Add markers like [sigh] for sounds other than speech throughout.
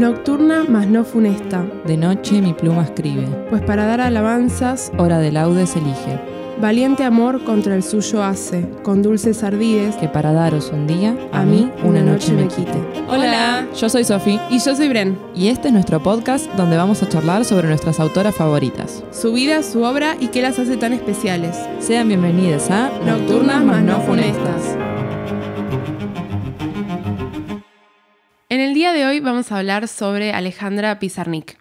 Nocturna mas no funesta. De noche mi pluma escribe. Pues para dar alabanzas, hora de laudes elige. Valiente amor contra el suyo hace, con dulces ardides, que para daros un día, a, mí una, noche, me quite. Hola, yo soy Sofi. Y yo soy Bren. Y este es nuestro podcast donde vamos a charlar sobre nuestras autoras favoritas. Su vida, su obra y qué las hace tan especiales. Sean bienvenidas a Nocturnas, Nocturnas más no funestas. En el día de hoy vamos a hablar sobre Alejandra Pizarnik.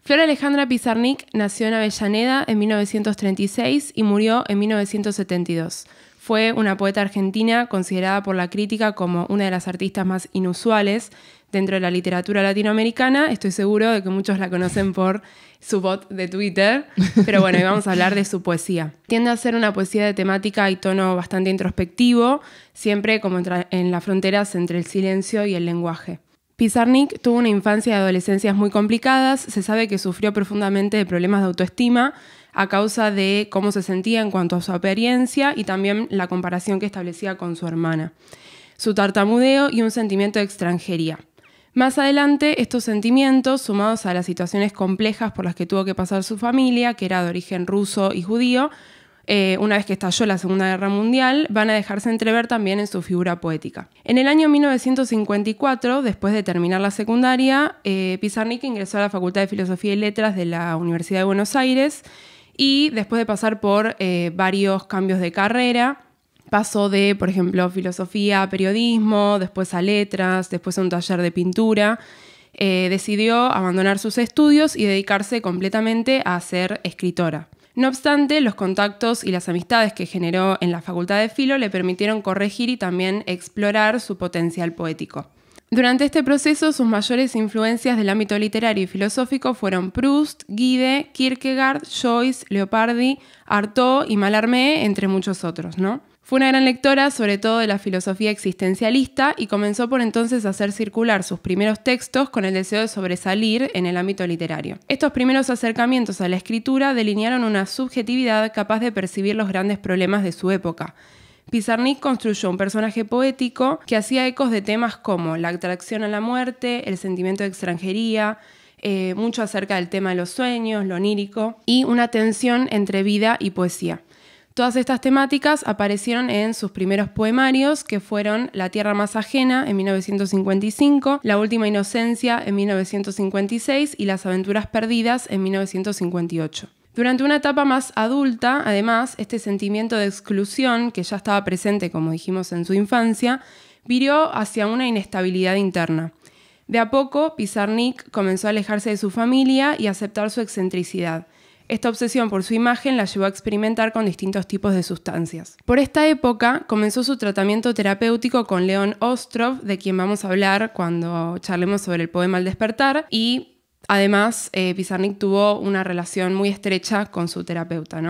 Flor Alejandra Pizarnik nació en Avellaneda en 1936 y murió en 1972. Fue una poeta argentina considerada por la crítica como una de las artistas más inusuales dentro de la literatura latinoamericana. Estoy seguro de que muchos la conocen por su bot de Twitter, pero bueno, hoy vamos a hablar de su poesía. Tiende a ser una poesía de temática y tono bastante introspectivo, siempre como en las fronteras entre el silencio y el lenguaje. Pizarnik tuvo una infancia y adolescencias muy complicadas, se sabe que sufrió profundamente de problemas de autoestima a causa de cómo se sentía en cuanto a su apariencia y también la comparación que establecía con su hermana, su tartamudeo y un sentimiento de extranjería. Más adelante, estos sentimientos, sumados a las situaciones complejas por las que tuvo que pasar su familia, que era de origen ruso y judío, eh, una vez que estalló la Segunda Guerra Mundial, van a dejarse entrever también en su figura poética. En el año 1954, después de terminar la secundaria, eh, Pizarnik ingresó a la Facultad de Filosofía y Letras de la Universidad de Buenos Aires y después de pasar por eh, varios cambios de carrera, Pasó de, por ejemplo, filosofía a periodismo, después a letras, después a un taller de pintura. Eh, decidió abandonar sus estudios y dedicarse completamente a ser escritora. No obstante, los contactos y las amistades que generó en la Facultad de Filo le permitieron corregir y también explorar su potencial poético. Durante este proceso, sus mayores influencias del ámbito literario y filosófico fueron Proust, Guide, Kierkegaard, Joyce, Leopardi, Artaud y Mallarmé, entre muchos otros, ¿no? Fue una gran lectora, sobre todo de la filosofía existencialista, y comenzó por entonces a hacer circular sus primeros textos con el deseo de sobresalir en el ámbito literario. Estos primeros acercamientos a la escritura delinearon una subjetividad capaz de percibir los grandes problemas de su época. Pizarnik construyó un personaje poético que hacía ecos de temas como la atracción a la muerte, el sentimiento de extranjería, eh, mucho acerca del tema de los sueños, lo onírico, y una tensión entre vida y poesía. Todas estas temáticas aparecieron en sus primeros poemarios, que fueron La Tierra más ajena en 1955, La Última Inocencia en 1956 y Las Aventuras Perdidas en 1958. Durante una etapa más adulta, además, este sentimiento de exclusión, que ya estaba presente, como dijimos, en su infancia, viró hacia una inestabilidad interna. De a poco, Pizarnik comenzó a alejarse de su familia y a aceptar su excentricidad. Esta obsesión por su imagen la llevó a experimentar con distintos tipos de sustancias. Por esta época comenzó su tratamiento terapéutico con Leon Ostrov, de quien vamos a hablar cuando charlemos sobre el poema Al despertar, y además eh, Pizarnik tuvo una relación muy estrecha con su terapeuta,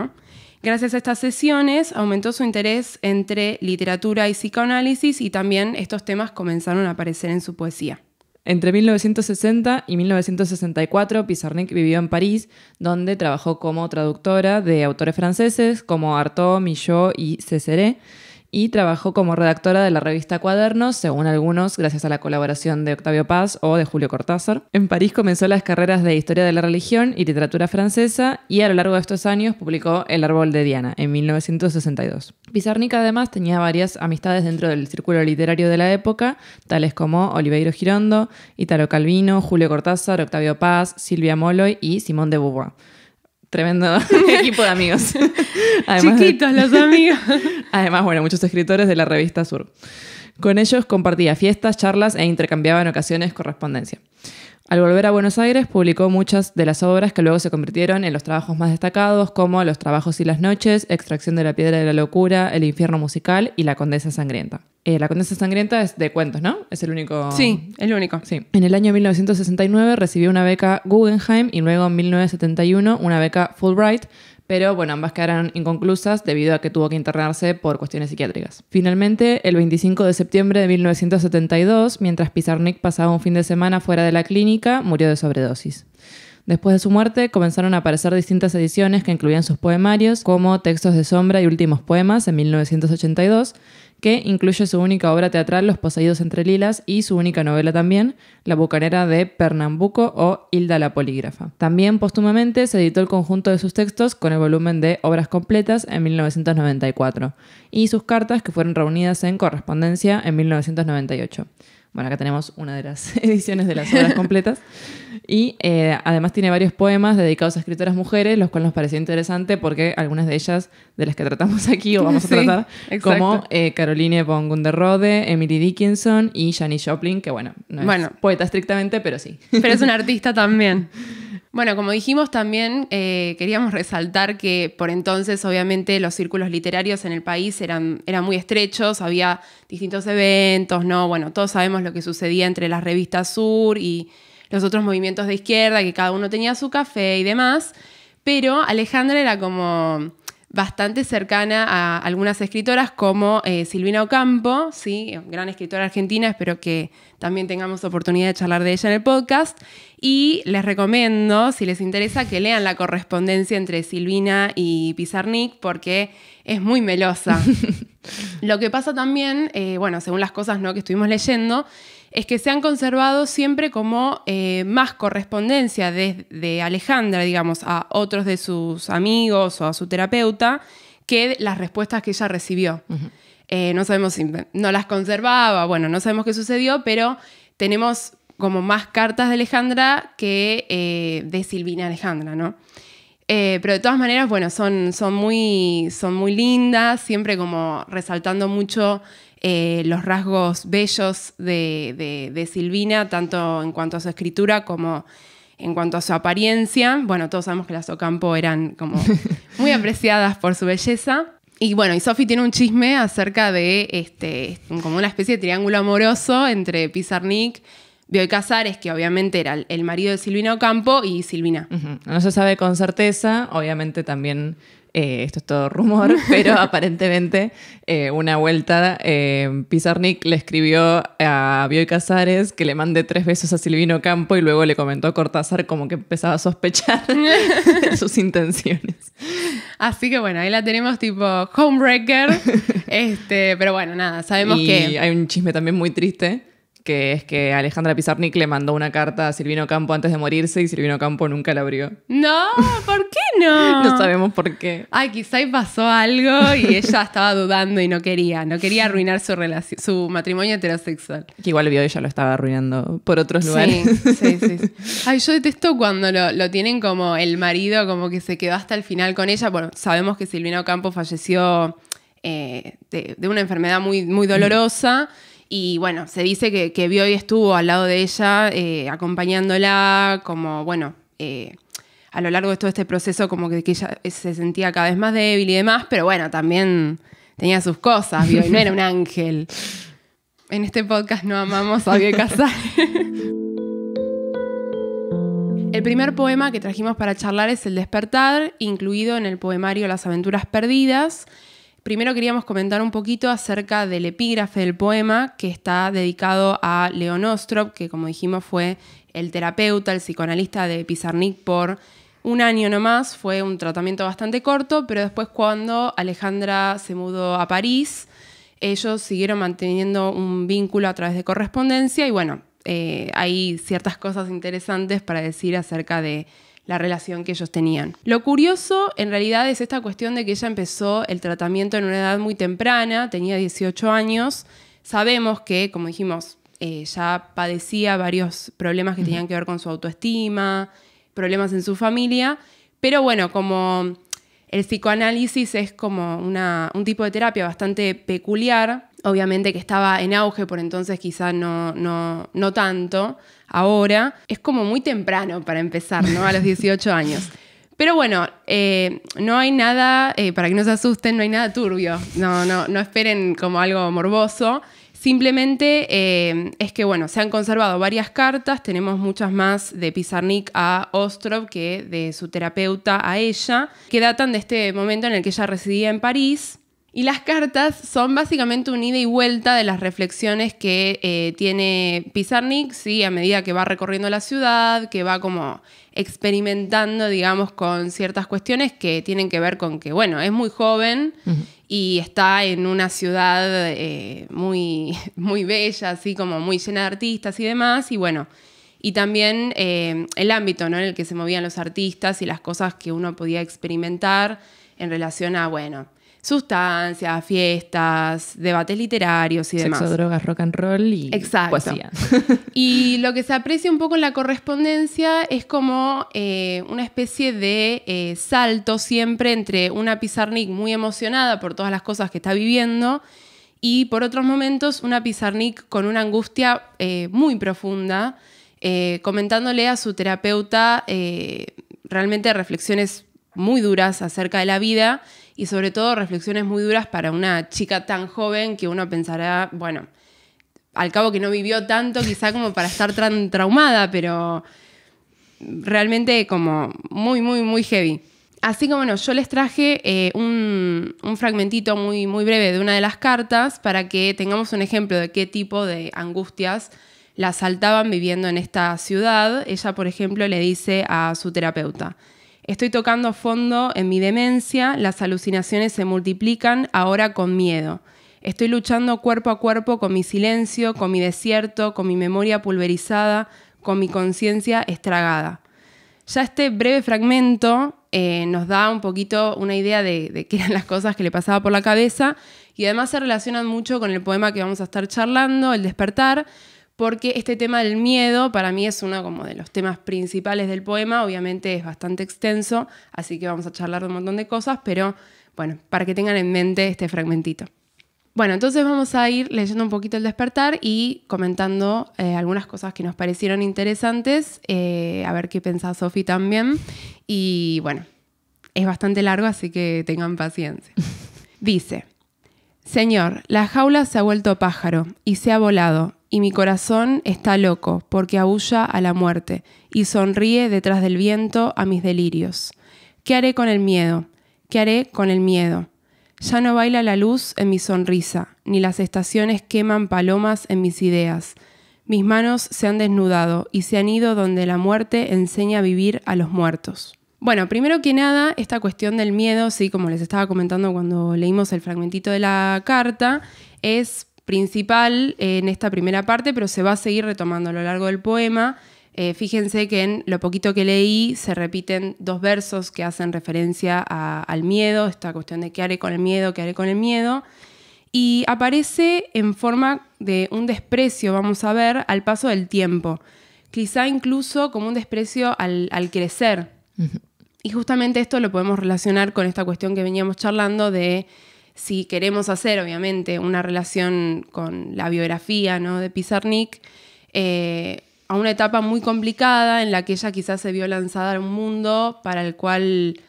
Gracias a estas sesiones aumentó su interés entre literatura y psicoanálisis y también estos temas comenzaron a aparecer en su poesía. Entre 1960 y 1964, Pizarnik vivió en París, donde trabajó como traductora de autores franceses como Artaud, Michaud y Césaire y trabajó como redactora de la revista Cuadernos, según algunos, gracias a la colaboración de Octavio Paz o de Julio Cortázar. En París comenzó las carreras de Historia de la Religión y Literatura Francesa y a lo largo de estos años publicó El Árbol de Diana en 1962. Pizarnik además tenía varias amistades dentro del círculo literario de la época, tales como Oliveiro Girondo, Italo Calvino, Julio Cortázar, Octavio Paz, Silvia Molloy y Simón de Beauvoir tremendo [laughs] equipo de amigos. [laughs] Además Chiquitos los [laughs] amigos. Además, bueno, muchos escritores de la revista Sur. Con ellos compartía fiestas, charlas e intercambiaba en ocasiones correspondencia. Al volver a Buenos Aires publicó muchas de las obras que luego se convirtieron en los trabajos más destacados, como Los trabajos y las noches, Extracción de la piedra de la locura, El infierno musical y La condesa sangrienta. Eh, la condesa sangrienta es de cuentos, ¿no? Es el único. Sí, el único. Sí. En el año 1969 recibió una beca Guggenheim y luego en 1971 una beca Fulbright pero bueno, ambas quedaron inconclusas debido a que tuvo que internarse por cuestiones psiquiátricas. Finalmente, el 25 de septiembre de 1972, mientras Pizarnik pasaba un fin de semana fuera de la clínica, murió de sobredosis. Después de su muerte comenzaron a aparecer distintas ediciones que incluían sus poemarios como Textos de Sombra y Últimos Poemas en 1982 que incluye su única obra teatral Los Poseídos entre Lilas y su única novela también, La Bucanera de Pernambuco o Hilda la Polígrafa. También póstumamente se editó el conjunto de sus textos con el volumen de Obras Completas en 1994 y sus cartas que fueron reunidas en correspondencia en 1998. Bueno, acá tenemos una de las [laughs] ediciones de las obras completas. Y eh, además tiene varios poemas dedicados a escritoras mujeres, los cuales nos pareció interesante porque algunas de ellas, de las que tratamos [laughs] aquí o vamos a tratar, como eh, Caroline von Gunderode, Emily Dickinson y Janice Joplin, que bueno, no es poeta estrictamente, pero sí. Pero es una artista también. [laughs] Bueno, como dijimos también, eh, queríamos resaltar que por entonces obviamente los círculos literarios en el país eran, eran muy estrechos, había distintos eventos, ¿no? Bueno, todos sabemos lo que sucedía entre las revistas Sur y los otros movimientos de izquierda, que cada uno tenía su café y demás, pero Alejandra era como bastante cercana a algunas escritoras como eh, Silvina Ocampo, ¿sí? gran escritora argentina, espero que también tengamos oportunidad de charlar de ella en el podcast, y les recomiendo, si les interesa, que lean la correspondencia entre Silvina y Pizarnik porque es muy melosa. [laughs] Lo que pasa también, eh, bueno, según las cosas ¿no? que estuvimos leyendo, es que se han conservado siempre como eh, más correspondencia desde Alejandra, digamos, a otros de sus amigos o a su terapeuta, que las respuestas que ella recibió. Eh, no sabemos si no las conservaba, bueno, no sabemos qué sucedió, pero tenemos como más cartas de Alejandra que eh, de Silvina Alejandra, ¿no? Eh, pero de todas maneras, bueno, son, son, muy, son muy lindas, siempre como resaltando mucho eh, los rasgos bellos de, Silvina, tanto en cuanto a su escritura como en cuanto a su apariencia. Bueno, todos sabemos que las Ocampo eran como [laughs] muy apreciadas por su belleza. Y bueno, y Sofi tiene un chisme acerca de este, como una especie de triángulo amoroso entre Pizarnik Bioy Casares, que obviamente era el marido de Silvina Ocampo, y Silvina. No se sabe con certeza, obviamente también eh, esto es todo rumor, [laughs] pero aparentemente eh, una vuelta eh, Pizarnik le escribió a Bioy Casares que le mande tres besos a Silvino Campo y luego le comentó a Cortázar como que empezaba a sospechar [laughs] sus intenciones. Así que bueno, ahí la tenemos tipo homebreaker, [laughs] este, pero bueno, nada, sabemos que... Hay un chisme también muy triste que es que Alejandra Pizarnik le mandó una carta a Silvino Campo antes de morirse y Silvino Campo nunca la abrió. No, ¿por qué no? [laughs] no sabemos por qué. Ay, quizá pasó algo y [laughs] ella estaba dudando y no quería, no quería arruinar su relación, su matrimonio heterosexual. Que igual vio ella lo estaba arruinando por otros lugares. Sí, sí, sí. [laughs] Ay, yo detesto cuando lo, tienen como el marido, como que se quedó hasta el final con ella. Bueno, sabemos que Silvino Campo falleció eh, de, una enfermedad muy, muy dolorosa. [clears throat] Y bueno, se dice que, que y estuvo al lado de ella, eh, acompañándola, como bueno, eh, a lo largo de todo este proceso, como que, ella eh, se sentía cada vez más débil y demás, pero bueno, también tenía sus cosas, Bioy no era un ángel. En este podcast no amamos a Bioy Casar. El primer poema que trajimos para charlar es El despertar, incluido en el poemario Las aventuras perdidas, primero queríamos comentar un poquito acerca del epígrafe del poema que está dedicado a Leon Ostrop, que como dijimos fue el terapeuta, el psicoanalista de Pizarnik por un año nomás. Fue un tratamiento bastante corto, pero después cuando Alejandra se mudó a París, ellos siguieron manteniendo un vínculo a través de correspondencia y bueno, eh, hay ciertas cosas interesantes para decir acerca de la relación que ellos tenían. Lo curioso en realidad es esta cuestión de que ella empezó el tratamiento en una edad muy temprana, tenía 18 años. Sabemos que, como dijimos, eh, ya padecía varios problemas que tenían que ver con su autoestima, problemas en su familia, pero bueno, como el psicoanálisis es como un tipo de terapia bastante peculiar, obviamente que estaba en auge, por entonces quizá no, no, tanto, ahora, es como muy temprano para empezar, ¿no? A los 18 años. Pero bueno, eh, no hay nada, eh, para que no se asusten, no hay nada turbio, no, no, no esperen como algo morboso. Simplemente eh, es que, bueno, se han conservado varias cartas, tenemos muchas más de Pizarnik a Ostrov que de su terapeuta a ella, que datan de este momento en el que ella residía en París y las cartas son básicamente un ida y vuelta de las reflexiones que eh, tiene Pizarnik, ¿sí? a medida que va recorriendo la ciudad, que va como experimentando, digamos, con ciertas cuestiones que tienen que ver con que, bueno, es muy joven y está en una ciudad eh, muy, [laughs] muy bella, así como muy llena de artistas y demás, y bueno, y también eh, el ámbito en el que se movían los artistas y las cosas que uno podía experimentar en relación a, bueno, sustancias, fiestas, debates literarios y demás. Sexo, drogas, rock and roll y Exacto. [laughs] y lo que se aprecia un poco en la correspondencia es como eh, una especie de eh, salto siempre entre una Pizarnik muy emocionada por todas las cosas que está viviendo y por otros momentos una Pizarnik con una angustia eh, muy profunda, comentándole a su terapeuta realmente reflexiones muy duras acerca de la vida y sobre todo reflexiones muy duras para una chica tan joven que uno pensará, bueno, al cabo que no vivió tanto quizá como para estar tan traumada, pero realmente como muy, muy, muy heavy. Así que bueno, yo les traje eh, un, un, fragmentito muy, muy breve de una de las cartas para que tengamos un ejemplo de qué tipo de angustias la asaltaban viviendo en esta ciudad. Ella, por ejemplo, le dice a su terapeuta, Estoy tocando fondo en mi demencia, las alucinaciones se multiplican ahora con miedo. Estoy luchando cuerpo a cuerpo con mi silencio, con mi desierto, con mi memoria pulverizada, con mi conciencia estragada. Ya este breve fragmento eh, nos da un poquito una idea de, de, qué eran las cosas que le pasaba por la cabeza y además se relacionan mucho con el poema que vamos a estar charlando, El despertar, porque este tema del miedo para mí es uno como de los temas principales del poema, obviamente es bastante extenso, así que vamos a charlar de un montón de cosas, pero bueno, para que tengan en mente este fragmentito. Bueno, entonces vamos a ir leyendo un poquito el despertar y comentando eh, algunas cosas que nos parecieron interesantes, eh, a ver qué pensaba Sofi también, y bueno, es bastante largo, así que tengan paciencia. [laughs] Dice, Señor, la jaula se ha vuelto pájaro y se ha volado y mi corazón está loco porque aúlla a la muerte y sonríe detrás del viento a mis delirios. ¿Qué haré con el miedo? ¿Qué haré con el miedo? Ya no baila la luz en mi sonrisa, ni las estaciones queman palomas en mis ideas. Mis manos se han desnudado y se han ido donde la muerte enseña a vivir a los muertos. Bueno, primero que nada, esta cuestión del miedo, sí, como les estaba comentando cuando leímos el fragmentito de la carta, es principal eh, en esta primera parte, pero se va a seguir retomando a lo largo del poema. Eh, fíjense que en lo poquito que leí se repiten dos versos que hacen referencia al miedo, esta cuestión de qué haré con el miedo, qué haré con el miedo, y aparece en forma de un desprecio, vamos a ver, al paso del tiempo, quizá incluso como un desprecio al, crecer. Y justamente esto lo podemos relacionar con esta cuestión que veníamos charlando de si queremos hacer, obviamente, una relación con la biografía ¿no? de Pizarnik, eh, a una etapa muy complicada en la que ella quizás se vio lanzada a un mundo para el cual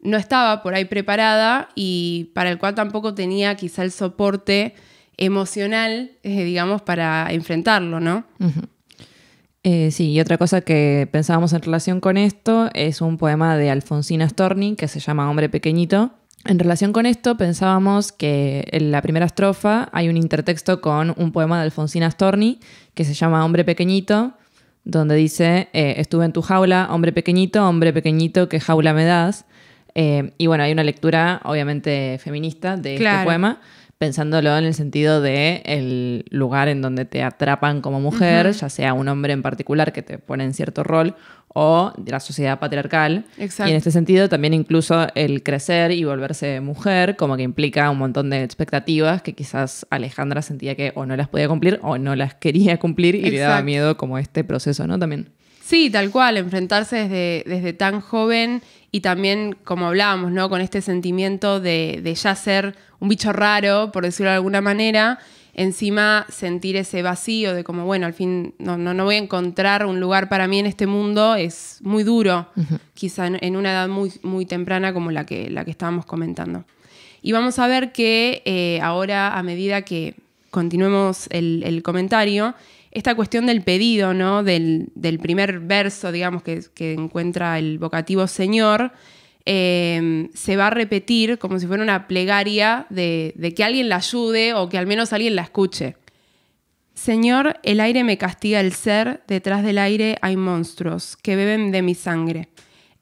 no estaba por ahí preparada y para el cual tampoco tenía quizá el soporte emocional, eh, digamos, para enfrentarlo, ¿no? Eh, sí, y otra cosa que pensábamos en relación con esto es un poema de Alfonsina Storni que se llama Hombre Pequeñito, en relación con esto, pensábamos que en la primera estrofa hay un intertexto con un poema de Alfonsina Storni que se llama Hombre Pequeñito, donde dice, eh, estuve en tu jaula, hombre pequeñito, hombre pequeñito, qué jaula me das. Eh, y bueno, hay una lectura obviamente feminista de este poema pensándolo en el sentido de el lugar en donde te atrapan como mujer, ya sea un hombre en particular que te pone en cierto rol o de la sociedad patriarcal. Exacto. Y en este sentido también incluso el crecer y volverse mujer como que implica un montón de expectativas que quizás Alejandra sentía que o no las podía cumplir o no las quería cumplir y le daba miedo como este proceso, ¿no? También. Sí, tal cual, enfrentarse desde, desde tan joven y también, como hablábamos, ¿no? con este sentimiento de, de, ya ser un bicho raro, por decirlo de alguna manera, encima sentir ese vacío de como, bueno, al fin no, no, voy a encontrar un lugar para mí en este mundo, es muy duro, quizá en, una edad muy, muy temprana como la que, la que estábamos comentando. Y vamos a ver que eh, ahora, a medida que continuemos el, el comentario, esta cuestión del pedido, ¿no? Del, primer verso, digamos, que, encuentra el vocativo Señor, em, se va a repetir como si fuera una plegaria de, de que alguien la ayude o que al menos alguien la escuche. Señor, el aire me castiga el ser, detrás del aire hay monstruos que beben de mi sangre.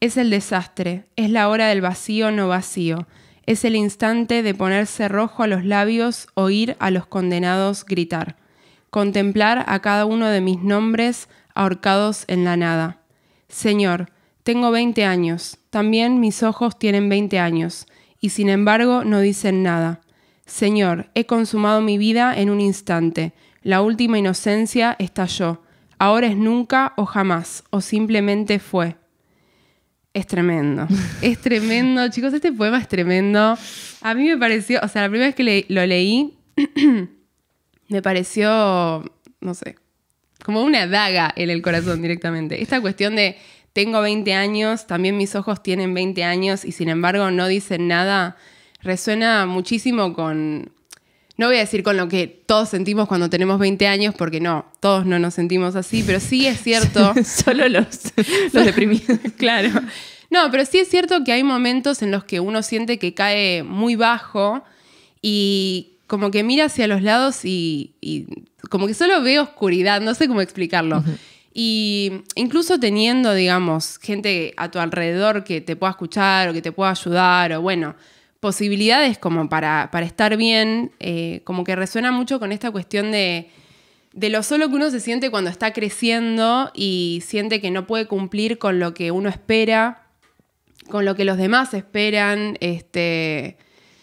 Es el desastre, es la hora del vacío no vacío, es el instante de ponerse rojo a los labios, oír a los condenados gritar contemplar a cada uno de mis nombres ahorcados en la nada. Señor, tengo 20 años, también mis ojos tienen 20 años, y sin embargo no dicen nada. Señor, he consumado mi vida en un instante, la última inocencia estalló, ahora es nunca o jamás, o simplemente fue. Es tremendo. [laughs] Es tremendo, chicos. Este poema es tremendo. A mí me pareció, o sea, la primera vez que lo leí, [clears throat] me pareció, no sé, como una daga en el corazón directamente. Esta cuestión de tengo 20 años, también mis ojos tienen 20 años y sin embargo no dicen nada, resuena muchísimo con, no voy a decir con lo que todos sentimos cuando tenemos 20 años, porque no, todos no nos sentimos así, pero sí es cierto. [laughs] Solo los, deprimidos. [laughs] claro. No, pero sí es cierto que hay momentos en los que uno siente que cae muy bajo y como que mira hacia los lados y, como que solo ve oscuridad, no sé cómo explicarlo. Y incluso teniendo, digamos, gente a tu alrededor que te pueda escuchar o que te pueda ayudar, o bueno, posibilidades como para, estar bien, eh, como que resuena mucho con esta cuestión de, de lo solo que uno se siente cuando está creciendo y siente que no puede cumplir con lo que uno espera, con lo que los demás esperan, este,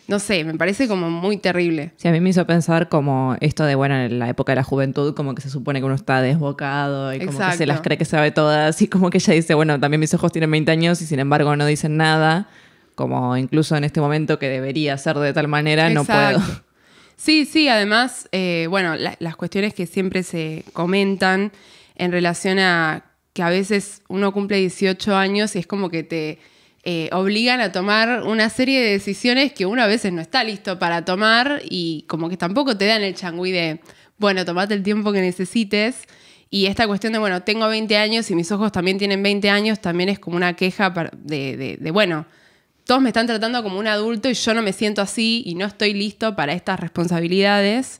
no sé, me parece como muy terrible. Sí, a mí me hizo pensar como esto de, bueno, en la época de la juventud, como que se supone que uno está desbocado y como que se las cree que sabe todas y como que ella dice, bueno, también mis ojos tienen 20 años y sin embargo no dicen nada, como incluso en este momento que debería ser de tal manera, no puedo. [laughs] Sí, sí, además, eh, bueno, las cuestiones que siempre se comentan en relación a que a veces uno cumple 18 años y es como que te eh, obligan a tomar una serie de decisiones que uno a veces no está listo para tomar y como que tampoco te dan el changüí de, bueno, tomate el tiempo que necesites. Y esta cuestión de, bueno, tengo 20 años y mis ojos también tienen 20 años, también es como una queja de, bueno, todos me están tratando como un adulto y yo no me siento así y no estoy listo para estas responsabilidades.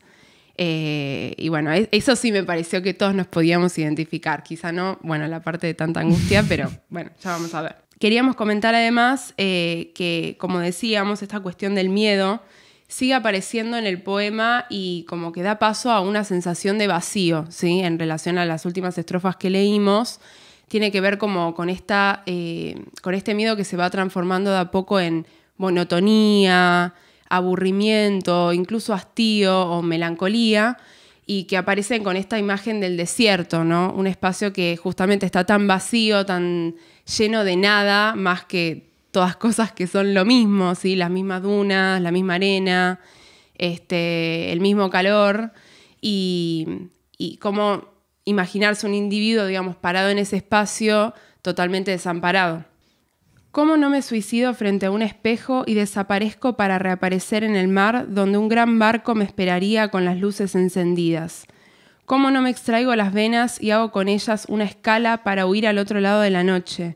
Eh, y bueno, e-, eso sí me pareció que todos nos podíamos identificar. Quizá no, bueno, la parte de tanta angustia, pero bueno, ya vamos a ver. Queríamos comentar además eh, que, como decíamos, esta cuestión del miedo sigue apareciendo en el poema y como que da paso a una sensación de vacío, ¿sí? En relación a las últimas estrofas que leímos, tiene que ver como con, esta, eh, con este miedo que se va transformando de a poco en monotonía, aburrimiento, incluso hastío o melancolía, y que aparecen con esta imagen del desierto, ¿no? Un espacio que justamente está tan vacío, tan lleno de nada más que todas [laughs] cosas que son lo mismo, las mismas dunas, la misma arena, este, el mismo calor y, y cómo imaginarse un individuo, digamos, parado en ese espacio totalmente desamparado. ¿Cómo no me suicido frente a un espejo y desaparezco para reaparecer en el mar donde un gran barco me esperaría con las luces encendidas? ¿Cómo no me extraigo las venas y hago con ellas una escala para huir al otro lado de la noche?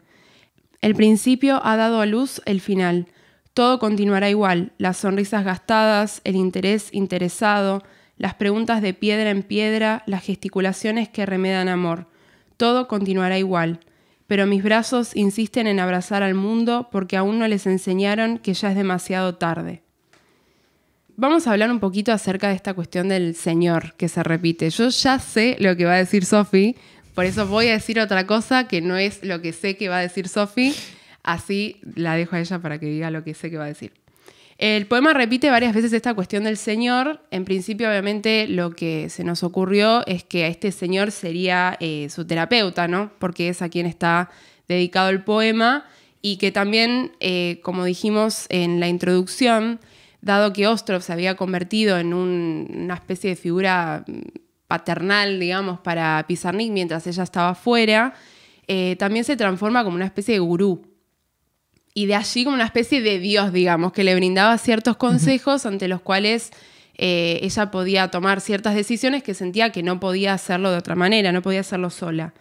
El principio ha dado a luz el final. Todo continuará igual, las sonrisas gastadas, el interés interesado, las preguntas de piedra en piedra, las gesticulaciones que remedan amor. Todo continuará igual. Pero mis brazos insisten en abrazar al mundo porque aún no les enseñaron que ya es demasiado tarde vamos a hablar un poquito acerca de esta cuestión del Señor que se repite. Yo ya sé lo que va a decir Sofi, por eso voy a decir otra cosa que no es lo que sé que va a decir Sofi. Así la dejo a ella para que diga lo que sé que va a decir. El poema repite varias veces esta cuestión del Señor. En principio, obviamente, lo que se nos ocurrió es que a este Señor sería eh, su terapeuta, ¿no? Porque es a quien está dedicado el poema y que también, eh, como dijimos en la introducción, dado que Ostrov se había convertido en una especie de figura mm, paternal, digamos, para Pizarnik mientras ella estaba fuera, eh, también se transforma como una especie de gurú. Y de allí como una especie de dios, digamos, que le brindaba ciertos consejos ante los cuales eh, ella podía tomar ciertas decisiones que sentía que no podía hacerlo de otra manera, no podía hacerlo sola.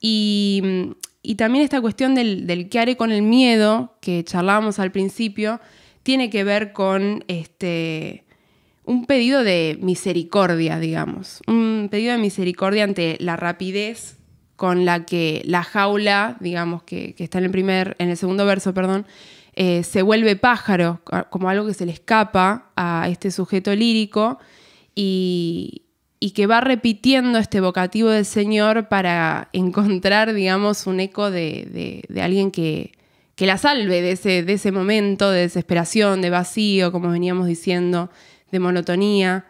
Y, mm, también esta cuestión del, del qué haré con el miedo, que charlábamos al principio, tiene que ver con este, un pedido de misericordia, digamos, un pedido de misericordia ante la rapidez con la que la jaula, digamos, que, está en el, primer, en el segundo verso, perdón, eh, se vuelve pájaro, como algo que se le escapa a este sujeto lírico y, que va repitiendo este vocativo del Señor para encontrar, digamos, un eco de alguien que, que la salve de ese, de ese momento de desesperación, de vacío, como veníamos diciendo, de monotonía.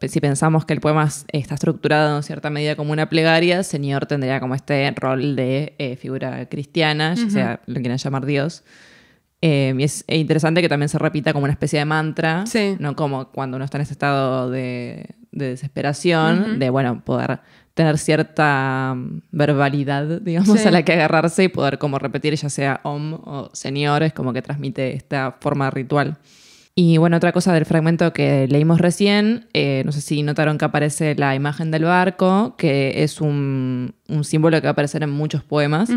Si pensamos que el poema está estructurado en cierta medida como una plegaria, Señor tendría como este rol de eh, figura cristiana, ya sea lo quieran llamar Dios. Eh, y es interesante que también se repita como una especie de mantra, ¿no? Como cuando uno está en ese estado de, desesperación, de, bueno, poder tener cierta mm, verbalidad, digamos, a la que agarrarse y poder como repetir, ya sea om o señor, es como que transmite esta forma ritual. Y bueno, otra cosa del fragmento que leímos recién, eh, no sé si notaron que aparece la imagen del barco, que es un, símbolo que va a aparecer en muchos poemas.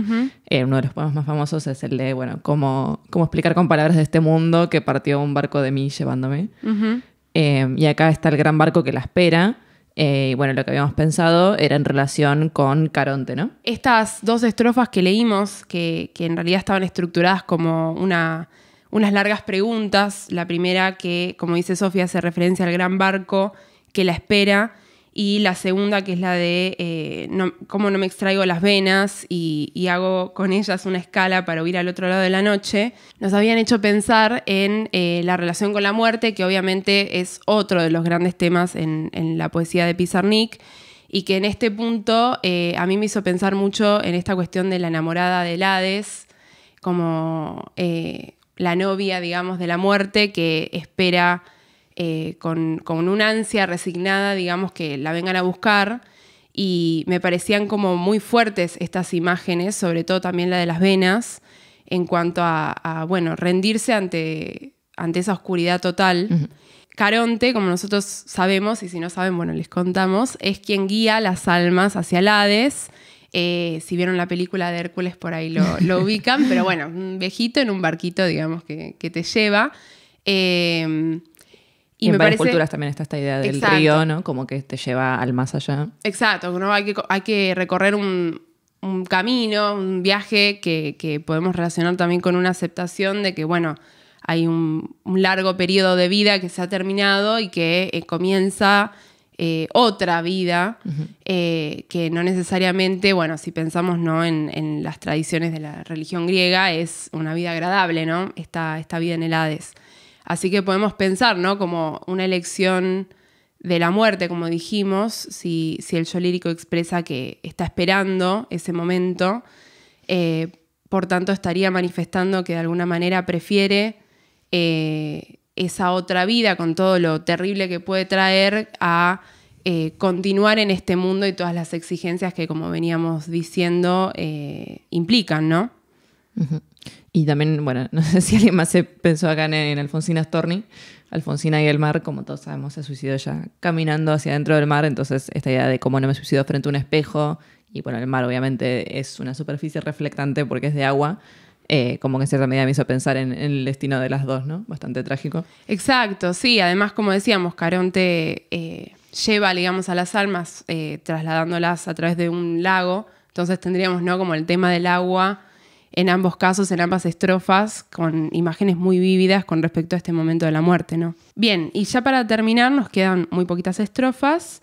Eh, uno de los poemas más famosos es el de, bueno, cómo, cómo explicar con palabras de este mundo que partió un barco de mí llevándome. Eh, y acá está el gran barco que la espera. Eh, bueno, lo que habíamos pensado era en relación con Caronte, ¿no? Estas dos estrofas que leímos, que, en realidad estaban estructuradas como unas largas preguntas. La primera que, como dice Sofía, hace referencia al gran barco que la espera y la segunda que es la de eh, cómo no me extraigo las venas y, hago con ellas una escala para huir al otro lado de la noche, nos habían hecho pensar en eh, la relación con la muerte, que obviamente es otro de los grandes temas en, la poesía de Pizarnik y que en este punto eh, a mí me hizo pensar mucho en esta cuestión de la enamorada de Hades, como la novia, digamos, de la muerte que espera eh, con, una ansia resignada, digamos, que la vengan a buscar. Y me parecían como muy fuertes estas imágenes, sobre todo también la de las venas, en cuanto a, bueno, rendirse ante, ante esa oscuridad total. Caronte, como nosotros sabemos, y si no saben, bueno, les contamos, es quien guía las almas hacia el Hades. Eh, si vieron la película de Hércules, por ahí [laughs] lo, ubican, pero bueno, un viejito en un barquito, digamos, que, que te lleva. Eh, y, en me varias culturas también está esta idea del río, ¿no? Como que te lleva al más allá. Exacto, hay, que, hay que recorrer un, camino, un viaje que, podemos relacionar también con una aceptación de que, bueno, hay un, largo periodo de vida que se ha terminado y que eh, comienza eh, otra vida, eh, que no necesariamente, bueno, si pensamos ¿no? En, las tradiciones de la religión griega, es una vida agradable, ¿no? Esta, esta vida en el Hades. Así que podemos pensar, ¿no? Como una elección de la muerte, como dijimos, si, el yo lírico expresa que está esperando ese momento, eh, por tanto estaría manifestando que de alguna manera prefiere eh, esa otra vida con todo lo terrible que puede traer a eh, continuar en este mundo y todas las exigencias que, como veníamos diciendo, implican, ¿no? Y también, bueno, [laughs] no sé si alguien más se pensó acá en, Alfonsina Storni. Alfonsina y el mar, como todos sabemos, se suicidó ya caminando hacia dentro del mar. Entonces, esta idea de cómo no me suicido frente a un espejo. Y bueno, el mar obviamente es una superficie reflectante porque es de agua. Eh, como que en cierta medida me hizo pensar en, el destino de las dos, ¿no? Bastante trágico. Exacto, sí. Además, como decíamos, Caronte eh, lleva, digamos, a las almas eh, trasladándolas a través de un lago. Entonces tendríamos, ¿no? Como el tema del agua en ambos casos, en ambas estrofas, con imágenes muy vívidas con respecto a este momento de la muerte. ¿no? Bien, y ya para terminar, nos quedan muy poquitas estrofas.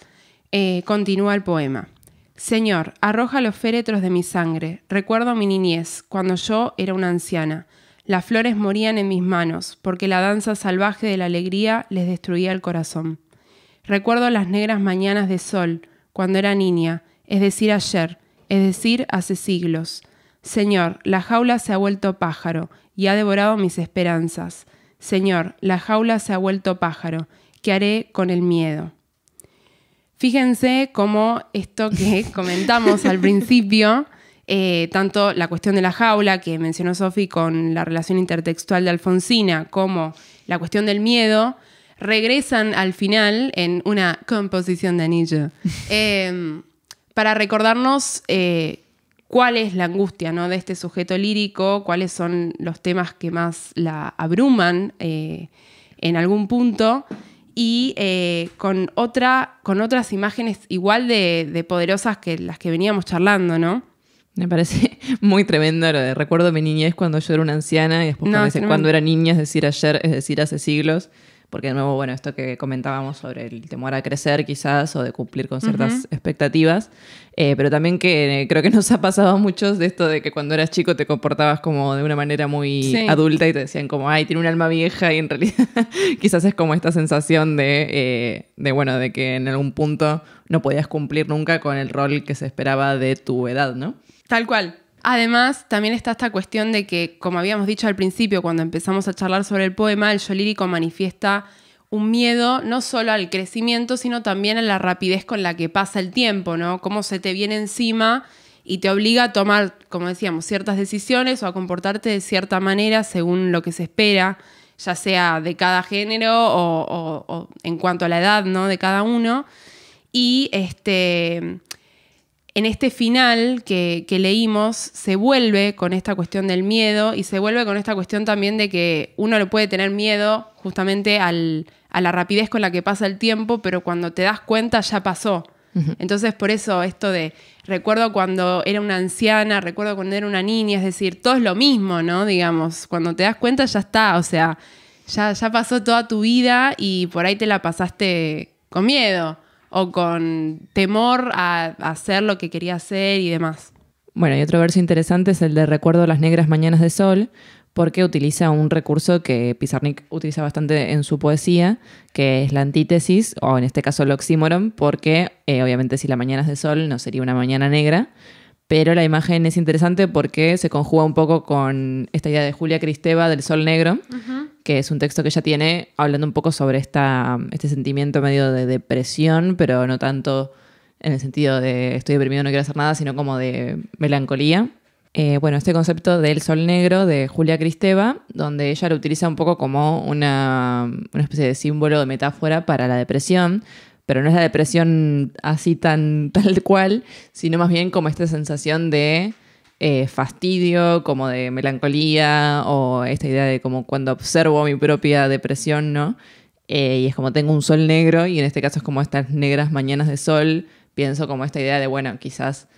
Eh, continúa el poema. Señor, arroja los féretros de mi sangre. Recuerdo mi niñez, cuando yo era una anciana. Las flores morían en mis manos, porque la danza salvaje de la alegría les destruía el corazón. Recuerdo las negras mañanas de sol, cuando era niña, es decir, ayer, es decir, hace siglos. Señor, la jaula se ha vuelto pájaro y ha devorado mis esperanzas. Señor, la jaula se ha vuelto pájaro. ¿Qué haré con el miedo? Fíjense cómo esto que [laughs] comentamos al principio, eh, tanto la cuestión de la jaula que mencionó Sofi con la relación intertextual de Alfonsina, como la cuestión del miedo, regresan al final en una composición de anillo [laughs] em, para recordarnos eh, cuál es la angustia de este sujeto lírico, cuáles son los temas que más la abruman eh, en algún punto y eh, con, otra, con otras imágenes igual de, poderosas que las que veníamos charlando, ¿no? Me parece [laughs] muy tremendo recuerdo mi niñez cuando yo era una anciana y después cuando, cuando era niña, es decir, ayer, es decir, hace siglos. Porque de nuevo, bueno, esto que comentábamos sobre el temor a crecer quizás o de cumplir con ciertas expectativas, eh, pero también que eh, creo que nos ha pasado a muchos de esto de que cuando eras chico te comportabas como de una manera muy adulta y te decían como, ay, tiene un alma vieja y en realidad [laughs] quizás es como esta sensación de, eh, de, bueno, de que en algún punto no podías cumplir nunca con el rol que se esperaba de tu edad, ¿no? Tal cual, Además, también está esta cuestión de que, como habíamos dicho al principio, cuando empezamos a charlar sobre el poema, el yo lírico manifiesta un miedo no solo al crecimiento, sino también a la rapidez con la que pasa el tiempo, ¿no? Cómo se te viene encima y te obliga a tomar, como decíamos, ciertas decisiones o a comportarte de cierta manera según lo que se espera, ya sea de cada género o, en cuanto a la edad, ¿no? De cada uno. Y este en este final que, leímos se vuelve con esta cuestión del miedo y se vuelve con esta cuestión también de que uno le puede tener miedo justamente al, a la rapidez con la que pasa el tiempo, pero cuando te das cuenta ya pasó. Entonces, por eso esto de, recuerdo cuando era una anciana, recuerdo cuando era una niña, es decir, todo es lo mismo, ¿no? Digamos, cuando te das cuenta ya está, o sea, ya, ya pasó toda tu vida y por ahí te la pasaste con miedo o con temor a hacer lo que quería hacer y demás. Bueno, y otro verso interesante es el de Recuerdo las negras mañanas de sol, porque utiliza un recurso que Pizarnik utiliza bastante en su poesía, que es la antítesis, o en este caso el oxímoron, porque eh, obviamente si la mañana es de sol no sería una mañana negra, pero la imagen es interesante porque se conjuga un poco con esta idea de Julia Cristeva del Sol Negro, que es un texto que ella tiene hablando un poco sobre esta, este sentimiento medio de depresión, pero no tanto en el sentido de estoy deprimido, no quiero hacer nada, sino como de melancolía. Eh, bueno, este concepto del sol negro de Julia Cristeva, donde ella lo utiliza un poco como una, una especie de símbolo de metáfora para la depresión, pero no es la depresión así tan [laughs] tal cual, sino más bien como esta sensación de eh, fastidio, como de melancolía o esta idea de como cuando observo mi propia depresión, ¿no? Eh, y es como tengo un sol negro y en este caso es como estas negras mañanas de sol, pienso como esta idea de, bueno, quizás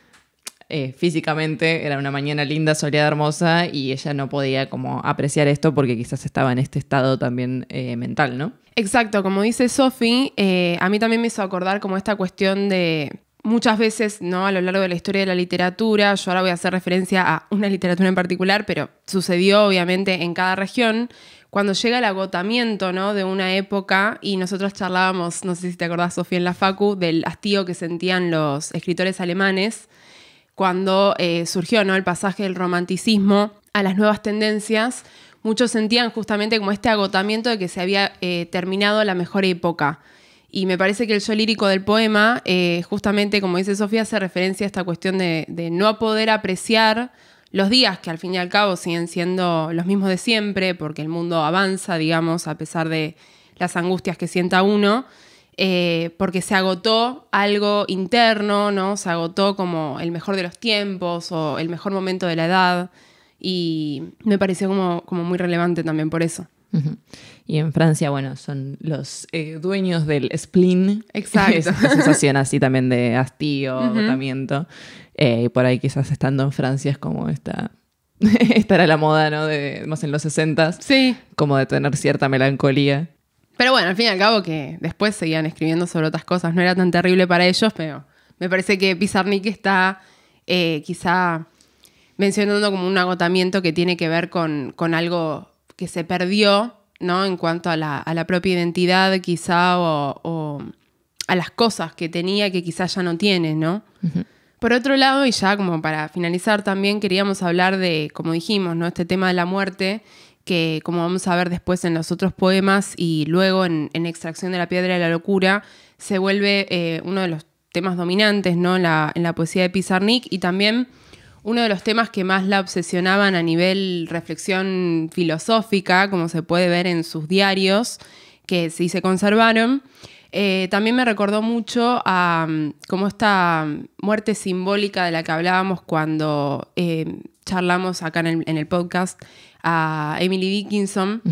eh, físicamente era una mañana linda, soleada, hermosa y ella no podía como apreciar esto porque quizás estaba en este estado también mental, ¿no? Exacto, como dice Sofi, eh, a mí también me hizo acordar como esta cuestión de muchas veces, ¿no? A lo largo de la historia de la literatura, yo ahora voy a hacer referencia a una literatura en particular, pero sucedió obviamente en cada región, cuando llega el agotamiento, De una época y nosotros charlábamos, no sé si te acordás, Sofi en la facu, del hastío que sentían los escritores alemanes cuando eh, surgió, El pasaje del romanticismo a las nuevas tendencias, muchos sentían justamente como este agotamiento de que se había eh, terminado la mejor época. Y me parece que el yo lírico del poema, eh, justamente como dice Sofía, hace referencia a esta cuestión de, no poder apreciar los días, que al fin y al cabo siguen siendo los mismos de siempre, porque el mundo avanza, digamos, a pesar de las angustias que sienta uno, eh, porque se agotó algo interno, ¿no? Se agotó como el mejor de los tiempos o el mejor momento de la edad y me pareció como, como muy relevante también por eso. Y en Francia, bueno, son los eh, dueños del spleen. Exacto. Esa sensación así también de hastío, agotamiento. Eh, y por ahí quizás estando en Francia es como esta... [laughs] esta era la moda, ¿no? De, más en los 60 Sí. Como de tener cierta melancolía. Pero bueno, al fin y al cabo que después seguían escribiendo sobre otras cosas. No era tan terrible para ellos, pero me parece que Pizarnik está eh, quizá mencionando como un agotamiento que tiene que ver con, con algo que se perdió, ¿no? En cuanto a la, propia identidad quizá o, a las cosas que tenía que quizás ya no tiene, ¿no? Por otro lado, y ya como para finalizar también, queríamos hablar de, como dijimos, ¿no? Este tema de la muerte, que como vamos a ver después en los otros poemas y luego en, Extracción de la Piedra de la Locura, se vuelve eh, uno de los temas dominantes, ¿no? La, en la poesía de Pizarnik y también uno de los temas que más la obsesionaban a nivel reflexión filosófica, como se puede ver en sus diarios, que sí se conservaron. Eh, también me recordó mucho a mm, como esta muerte simbólica de la que hablábamos cuando eh, charlamos acá en el, podcast a Emily Dickinson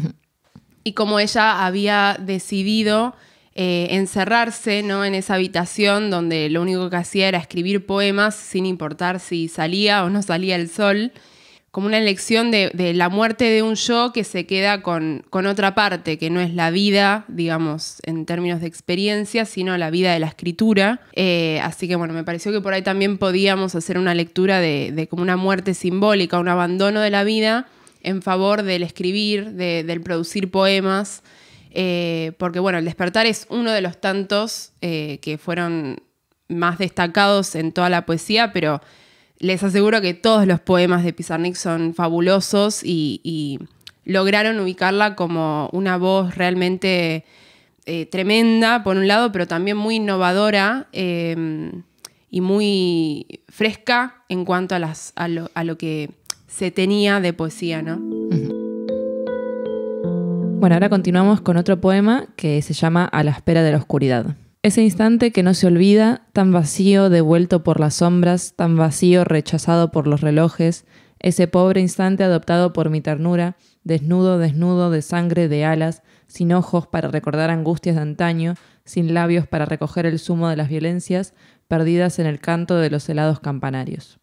y cómo ella había decidido eh, encerrarse ¿no? en esa habitación donde lo único que hacía era escribir poemas sin importar si salía o no salía el sol, como una lección de, la muerte de un yo que se queda con, con, otra parte, que no es la vida, digamos, en términos de experiencia, sino la vida de la escritura. Eh, así que bueno, me pareció que por ahí también podíamos hacer una lectura de, como una muerte simbólica, un abandono de la vida en favor del escribir, del producir poemas eh, porque bueno, El despertar es uno de los tantos eh, que fueron más destacados en toda la poesía, pero les aseguro que todos los poemas de Pizarnik son fabulosos y, lograron ubicarla como una voz realmente eh, tremenda, por un lado, pero también muy innovadora em, y muy fresca en cuanto a, lo, que se tenía de poesía, ¿no? Bueno, ahora continuamos con otro poema que se llama A la espera de la oscuridad. Ese instante que no se olvida, tan vacío, devuelto por las sombras, tan vacío, rechazado por los relojes, ese pobre instante adoptado por mi ternura, desnudo, desnudo, de sangre, de alas, sin ojos para recordar angustias de antaño, sin labios para recoger el zumo de las violencias, perdidas en el canto de los helados campanarios.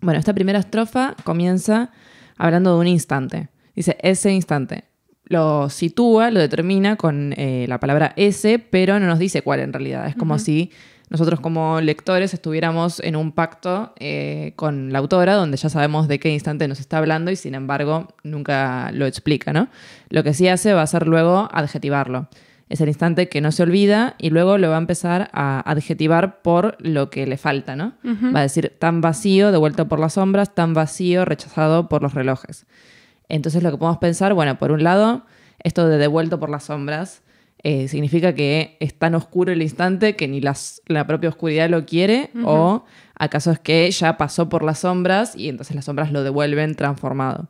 Bueno, esta primera estrofa comienza hablando de un instante. Dice, ese instante, lo sitúa, lo determina con eh, la palabra S, pero no nos dice cuál en realidad. Es como si nosotros como lectores estuviéramos en un pacto eh, con la autora, donde ya sabemos de qué instante nos está hablando y sin embargo nunca lo explica, Lo que sí hace va a ser luego adjetivarlo. Es el instante que no se olvida y luego lo va a empezar a adjetivar por lo que le falta, ¿no? Va a decir tan vacío, devuelto por las sombras, tan vacío, rechazado por los relojes. Entonces lo que podemos pensar, bueno, por un lado, esto de devuelto por las sombras eh, significa que es tan oscuro el instante que ni la propia oscuridad lo quiere o acaso es que ya pasó por las sombras y entonces las sombras lo devuelven transformado.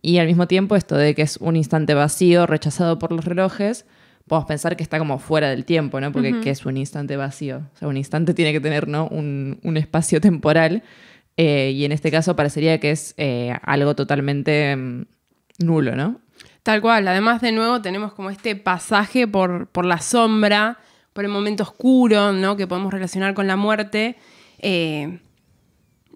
Y al mismo tiempo esto de que es un instante vacío, rechazado por los relojes, podemos pensar que está como fuera del tiempo, ¿no? Porque ¿qué es un instante vacío? O sea, un instante tiene que tener, ¿no? Un, espacio temporal. Eh, y en este caso parecería que es eh, algo totalmente mm, nulo, ¿no? Tal cual, además de nuevo tenemos como este pasaje por, la sombra, por el momento oscuro, ¿no? Que podemos relacionar con la muerte, eh,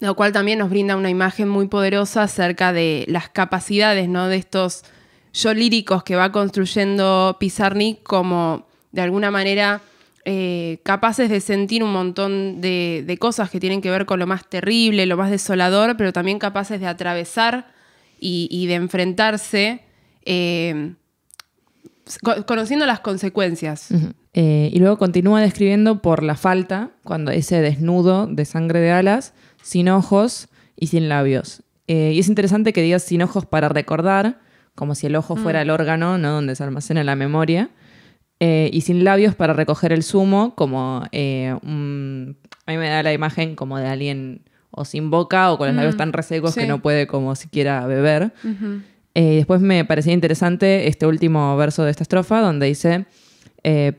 lo cual también nos brinda una imagen muy poderosa acerca de las capacidades, ¿no? De estos yo líricos que va construyendo Pizarnik como de alguna manera eh, capaces de sentir un montón de, cosas que tienen que ver con lo más terrible, lo más desolador, pero también capaces de atravesar y, de enfrentarse eh, conociendo las consecuencias. Eh, y luego continúa describiendo por la falta, cuando ese desnudo de sangre de alas, sin ojos y sin labios. Eh, y es interesante que digas sin ojos para recordar, como si el ojo fuera mm. el órgano, Donde se almacena la memoria. y sin labios para recoger el zumo, como a mí me da la imagen como de alguien o sin boca o con los labios mm, tan resecos que no puede como siquiera beber. Eh, después me parecía interesante este último verso de esta estrofa donde dice, eh,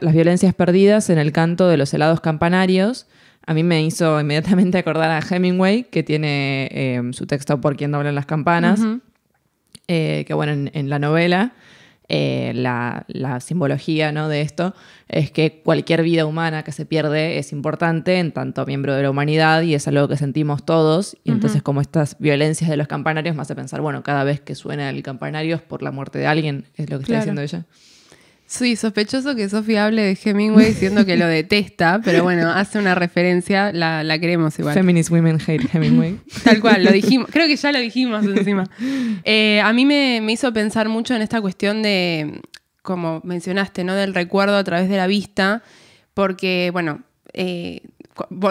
las violencias perdidas en el canto de los helados campanarios. A mí me hizo inmediatamente acordar a Hemingway, que tiene eh, su texto Por quien doblan las campanas, que bueno, en la novela eh, la, simbología ¿no? de esto es que cualquier vida humana que se pierde es importante en tanto miembro de la humanidad y es algo que sentimos todos. Y entonces como estas violencias de los campanarios me hace pensar, bueno, cada vez que suena el campanario es por la muerte de alguien, es lo que está diciendo ella. Sí, sospechoso que Sofía hable de Hemingway siendo que lo [laughs] detesta, pero bueno, hace una referencia, la, la queremos igual. Feminist women hate Hemingway. Tal cual, lo dijimos, [laughs] creo que ya lo dijimos encima. Eh, a mí me, me hizo pensar mucho en esta cuestión de, como mencionaste, ¿no? Del recuerdo a través de la vista, porque, bueno, eh,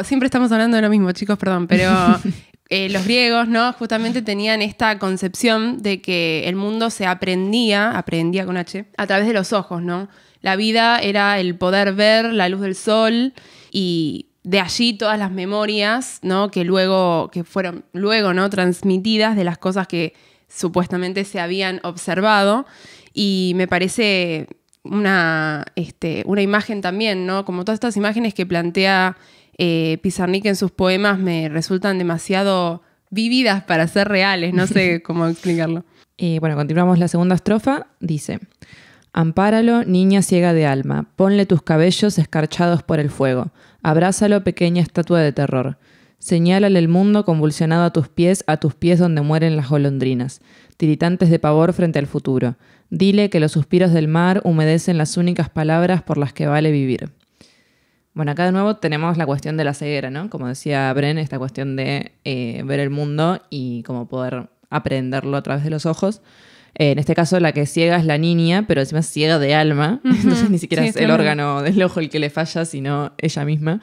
siempre estamos hablando de lo mismo, chicos, perdón, pero [laughs] Eh, los griegos, ¿no? Justamente tenían esta concepción de que el mundo se aprendía, aprendía con H, a través de los ojos, ¿no? La vida era el poder ver la luz del sol y de allí todas las memorias, ¿no? Que luego, que fueron luego, ¿no? Transmitidas de las cosas que supuestamente se habían observado. Y me parece una, este, una imagen también, ¿no? Como todas estas imágenes que plantea eh, Pizarnik en sus poemas me resultan demasiado vividas para ser reales, no sé [laughs] cómo explicarlo. Y eh, bueno, continuamos la segunda estrofa, dice, Ampáralo, niña ciega de alma, ponle tus cabellos escarchados por el fuego, abrázalo, pequeña estatua de terror. Señálale el mundo convulsionado a tus pies, a tus pies donde mueren las golondrinas, tiritantes de pavor frente al futuro. Dile que los suspiros del mar humedecen las únicas palabras por las que vale vivir. Bueno, acá de nuevo tenemos la cuestión de la ceguera, ¿no? Como decía Bren, esta cuestión de eh, ver el mundo y como poder aprenderlo a través de los ojos. Eh, en este caso, la que ciega es la niña, pero encima es ciega de alma. [laughs] Entonces ni siquiera es el órgano del ojo el que le falla, sino ella misma.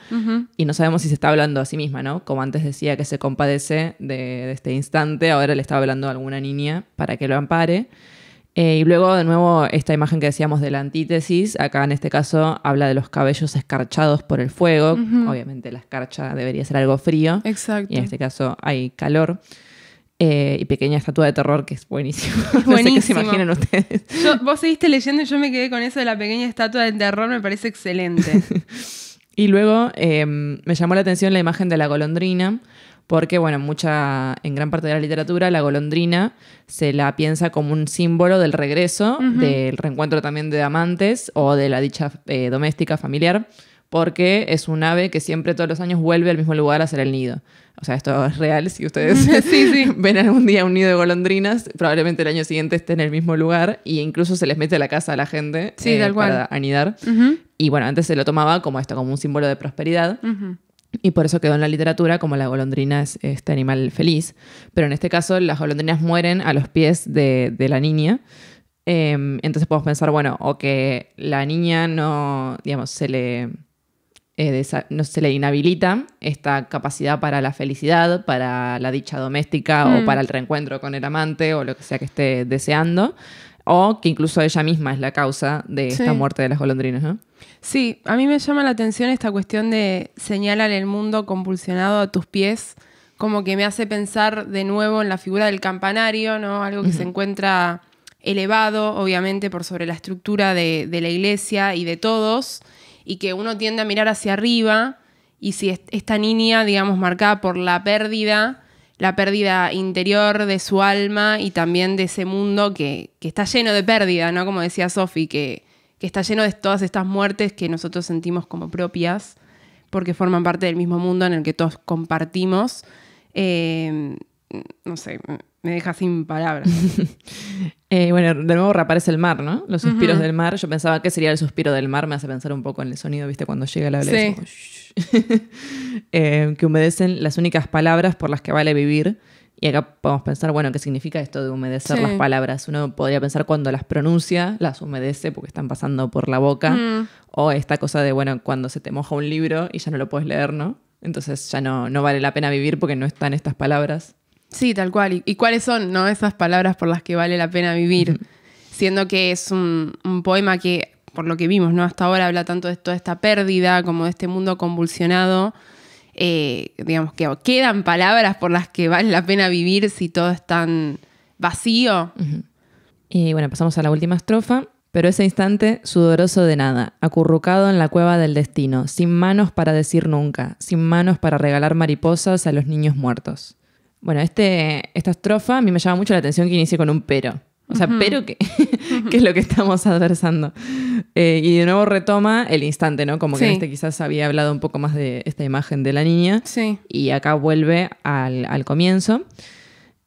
Y no sabemos si se está hablando a sí misma, ¿no? Como antes decía que se compadece de este instante, ahora le está hablando a alguna niña para que lo ampare. Eh, y luego, de nuevo, esta imagen que decíamos de la antítesis, acá en este caso habla de los cabellos escarchados por el fuego. Obviamente la escarcha debería ser algo frío. Exacto. Y en este caso hay calor. Eh, y pequeña estatua de terror que es buenísimo. [laughs] buenísimo. no se imaginan ustedes. vos seguiste leyendo y yo me quedé con eso de la pequeña estatua de terror, me parece excelente. [laughs] y luego eh, me llamó la atención la imagen de la golondrina porque bueno, mucha, en gran parte de la literatura la golondrina se la piensa como un símbolo del regreso, del reencuentro también de amantes o de la dicha eh, doméstica familiar, porque es un ave que siempre todos los años vuelve al mismo lugar a hacer el nido. O sea, esto es real, si ustedes [laughs] [laughs] ven algún día un nido de golondrinas, probablemente el año siguiente esté en el mismo lugar e incluso se les mete a la casa a la gente eh, para anidar. Y bueno, antes se lo tomaba como esto, como un símbolo de prosperidad. Y por eso quedó en la literatura como la golondrina es este animal feliz. Pero en este caso las golondrinas mueren a los pies de, la niña. Em, entonces podemos pensar, bueno, o que la niña no, digamos, se le, eh, no, se le inhabilita esta capacidad para la felicidad, para la dicha doméstica o mm. para el reencuentro con el amante o lo que sea que esté deseando o que incluso ella misma es la causa de esta muerte de las golondrinas. Sí, a mí me llama la atención esta cuestión de señalar el mundo compulsionado a tus pies, como que me hace pensar de nuevo en la figura del campanario, ¿no? Algo que se encuentra elevado, obviamente, por sobre la estructura de, de, la iglesia y de todos, y que uno tiende a mirar hacia arriba, y si esta niña, digamos, marcada por la pérdida, la pérdida interior de su alma y también de ese mundo que, que está lleno de pérdida, ¿no? Como decía Sofi, que, que, está lleno de todas estas muertes que nosotros sentimos como propias, porque forman parte del mismo mundo en el que todos compartimos. Eh, no sé, me deja sin palabras. [laughs] Eh, bueno, de nuevo reaparece el mar, ¿no? Los suspiros del mar. Yo pensaba que sería el suspiro del mar, me hace pensar un poco en el sonido, ¿viste? Cuando llega la ola. [laughs] Em, que humedecen las únicas palabras por las que vale vivir. Y acá podemos pensar, bueno, ¿qué significa esto de humedecer las palabras? Uno podría pensar cuando las pronuncia, las humedece porque están pasando por la boca. Mm. O esta cosa de, bueno, cuando se te moja un libro y ya no lo puedes leer, ¿no? Entonces ya no, no vale la pena vivir porque no están estas palabras. Sí, tal cual. ¿Y, cuáles son, no? Esas palabras por las que vale la pena vivir. Siendo que es un, un poema que por lo que vimos, ¿no? Hasta ahora habla tanto de toda esta pérdida, como de este mundo convulsionado. Eh, digamos que quedan palabras por las que vale la pena vivir si todo es tan vacío. Y bueno, pasamos a la última estrofa. Pero ese instante, sudoroso de nada, acurrucado en la cueva del destino, sin manos para decir nunca, sin manos para regalar mariposas a los niños muertos. Bueno, este, esta estrofa a mí me llama mucho la atención que inicie con un pero. O sea, pero qué? [laughs] es lo que estamos adversando. Eh, y de nuevo retoma el instante, ¿no? Como que este quizás había hablado un poco más de esta imagen de la niña. Y acá vuelve al, comienzo.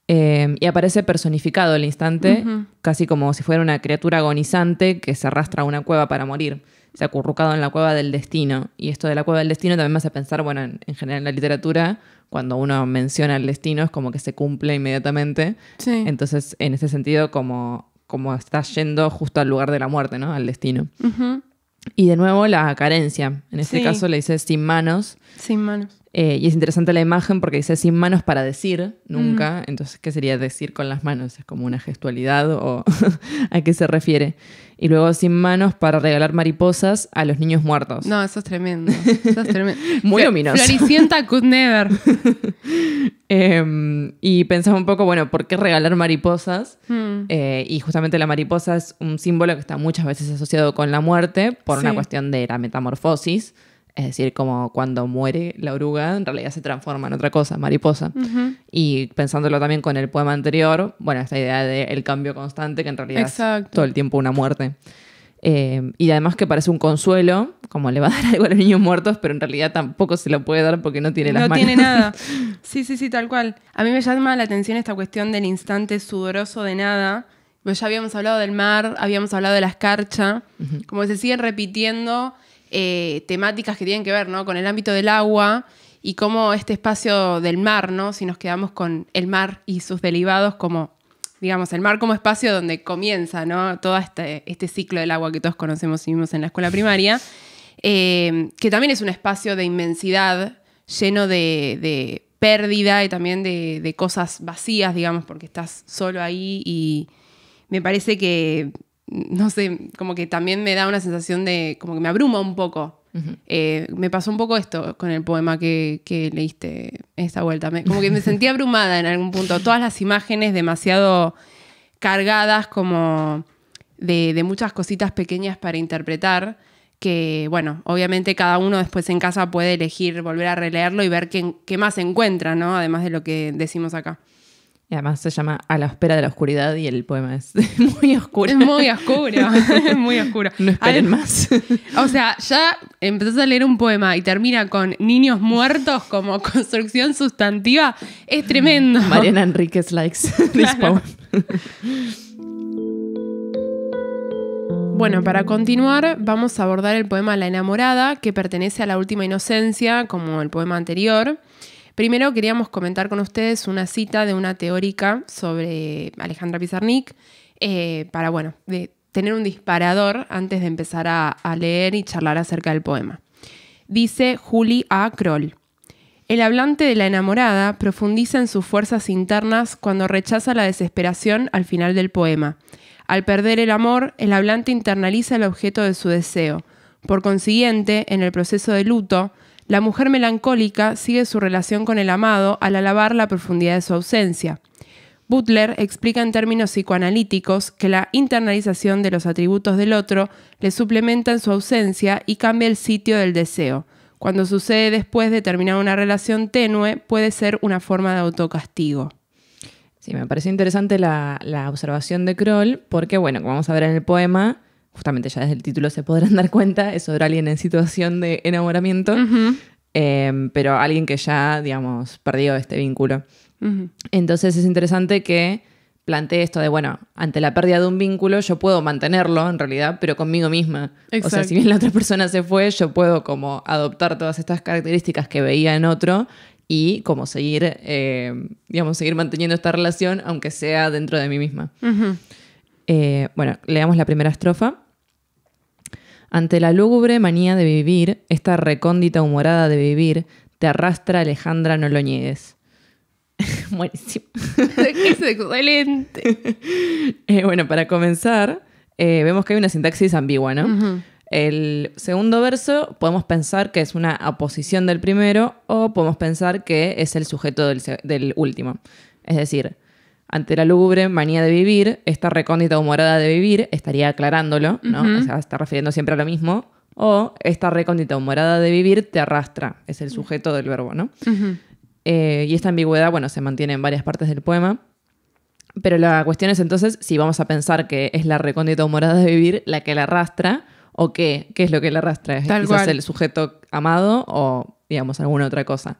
Em, y aparece personificado el instante, casi como si fuera una criatura agonizante que se arrastra a una cueva para morir se ha acurrucado en la cueva del destino. Y esto de la cueva del destino también me hace pensar, bueno, en, general en la literatura, cuando uno menciona el destino es como que se cumple inmediatamente. Entonces, en ese sentido, como, como está yendo justo al lugar de la muerte, ¿no? Al destino. Y de nuevo la carencia. En este caso le dice sin manos. Sin manos. Eh, y es interesante la imagen porque dice sin manos para decir nunca. Entonces, ¿qué sería decir con las manos? ¿Es como una gestualidad o [laughs] a qué se refiere? Y luego sin manos para regalar mariposas a los niños muertos. No, eso es tremendo. Eso es tremendo. [laughs] Muy luminoso. Floricienta could never. [laughs] Em, y pensaba un poco, bueno, ¿por qué regalar mariposas? Hmm. Eh, y justamente la mariposa es un símbolo que está muchas veces asociado con la muerte por una cuestión de la metamorfosis. Es decir, como cuando muere la oruga, en realidad se transforma en otra cosa, mariposa. Y pensándolo también con el poema anterior, bueno, esta idea del cambio constante, que en realidad es todo el tiempo una muerte. Eh, y además que parece un consuelo, como le va a dar [laughs] algo a los niños muertos, pero en realidad tampoco se lo puede dar porque no tiene las manos. No tiene nada. [laughs] Sí, sí, sí, tal cual. A mí me llama la atención esta cuestión del instante sudoroso de nada. Pues ya habíamos hablado del mar, habíamos hablado de la escarcha, como se siguen repitiendo eh, temáticas que tienen que ver ¿no? con el ámbito del agua y cómo este espacio del mar, ¿no? si nos quedamos con el mar y sus derivados como, digamos, el mar como espacio donde comienza ¿no? todo este, este ciclo del agua que todos conocemos y vimos en la escuela primaria, eh, que también es un espacio de inmensidad lleno de, pérdida y también de cosas vacías, digamos, porque estás solo ahí y me parece que no sé, como que también me da una sensación de, como que me abruma un poco. Eh, me pasó un poco esto con el poema que, que leíste esta vuelta. como que me sentí abrumada en algún punto. Todas las imágenes demasiado cargadas como de, muchas cositas pequeñas para interpretar que, bueno, obviamente cada uno después en casa puede elegir volver a releerlo y ver qué, qué, más encuentra, ¿no? Además de lo que decimos acá. Y además se llama A la espera de la oscuridad y el poema es [laughs] muy oscuro. Es muy oscuro, muy oscuro. [laughs] No esperen más. [laughs] O sea, ya empezás a leer un poema y termina con niños muertos como construcción sustantiva, es tremendo. Mariana Enríquez likes this Bueno, para continuar vamos a abordar el poema La enamorada, que pertenece a la última inocencia, como el poema anterior. Primero queríamos comentar con ustedes una cita de una teórica sobre Alejandra Pizarnik eh, para, bueno, tener un disparador antes de empezar a, a leer y charlar acerca del poema. Dice Julie A. Kroll. El hablante de la enamorada profundiza en sus fuerzas internas cuando rechaza la desesperación al final del poema. Al perder el amor, el hablante internaliza el objeto de su deseo. Por consiguiente, en el proceso de luto, la mujer melancólica sigue su relación con el amado al alabar la profundidad de su ausencia. Butler explica en términos psicoanalíticos que la internalización de los atributos del otro le suplementa en su ausencia y cambia el sitio del deseo. Cuando sucede después de terminar una relación tenue, puede ser una forma de autocastigo. Sí, me pareció interesante la, observación de Kroll, porque, bueno, como vamos a ver en el poema, justamente ya desde el título se podrán [laughs] dar cuenta, es sobre alguien en situación de enamoramiento, em, pero alguien que ya, digamos, perdió este vínculo. Entonces es interesante que plantee esto de, bueno, ante la pérdida de un vínculo, yo puedo mantenerlo en realidad, pero conmigo misma. O sea, si bien la otra persona se fue, yo puedo como adoptar todas estas características que veía en otro y como seguir, em, digamos, seguir manteniendo esta relación, aunque sea dentro de mí misma. Eh, bueno, leamos la primera estrofa. Ante la lúgubre manía de vivir, esta recóndita humorada de vivir, te arrastra Alejandra, no lo niegues. [laughs] Buenísimo. [laughs] es excelente. [laughs] Eh, bueno, para comenzar, eh, vemos que hay una sintaxis ambigua, ¿no? El segundo verso podemos pensar que es una aposición del primero o podemos pensar que es el sujeto del último. Es decir, ante la lúgubre manía de vivir, esta recóndita humorada de vivir, estaría aclarándolo, ¿no? O sea, está refiriendo siempre a lo mismo. O esta recóndita humorada de vivir te arrastra, es el sujeto del verbo, ¿no? Eh, y esta ambigüedad, bueno, se mantiene en varias partes del poema. Pero la cuestión es entonces si vamos a pensar que es la recóndita humorada de vivir la que la arrastra o qué, qué es lo que la arrastra. ¿Es el sujeto amado o, digamos, alguna otra cosa?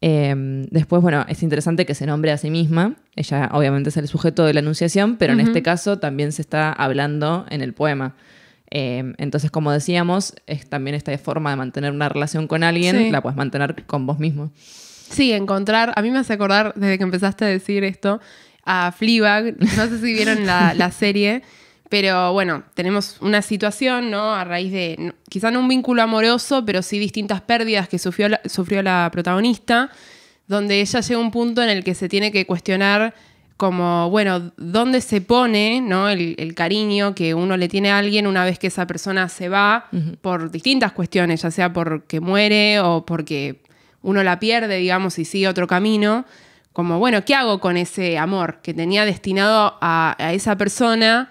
Em, después, bueno, es interesante que se nombre a sí misma. Ella obviamente es el sujeto de la anunciación, pero en este caso también se está hablando en el poema. Em, entonces, como decíamos, es también esta forma de mantener una relación con alguien, la puedes mantener con vos mismo. Sí, encontrar, a mí me hace acordar, desde que empezaste a decir esto, a Fleabag, no sé si vieron la, la serie, pero bueno, tenemos una situación, ¿no? A raíz de, quizá no un vínculo amoroso, pero sí distintas pérdidas que sufrió la, protagonista, donde ella llega a un punto en el que se tiene que cuestionar como, bueno, ¿dónde se pone ¿no? el, cariño que uno le tiene a alguien una vez que esa persona se va por distintas cuestiones, ya sea porque muere o porque uno la pierde, digamos, y sigue otro camino? Como, bueno, ¿qué hago con ese amor que tenía destinado a esa persona?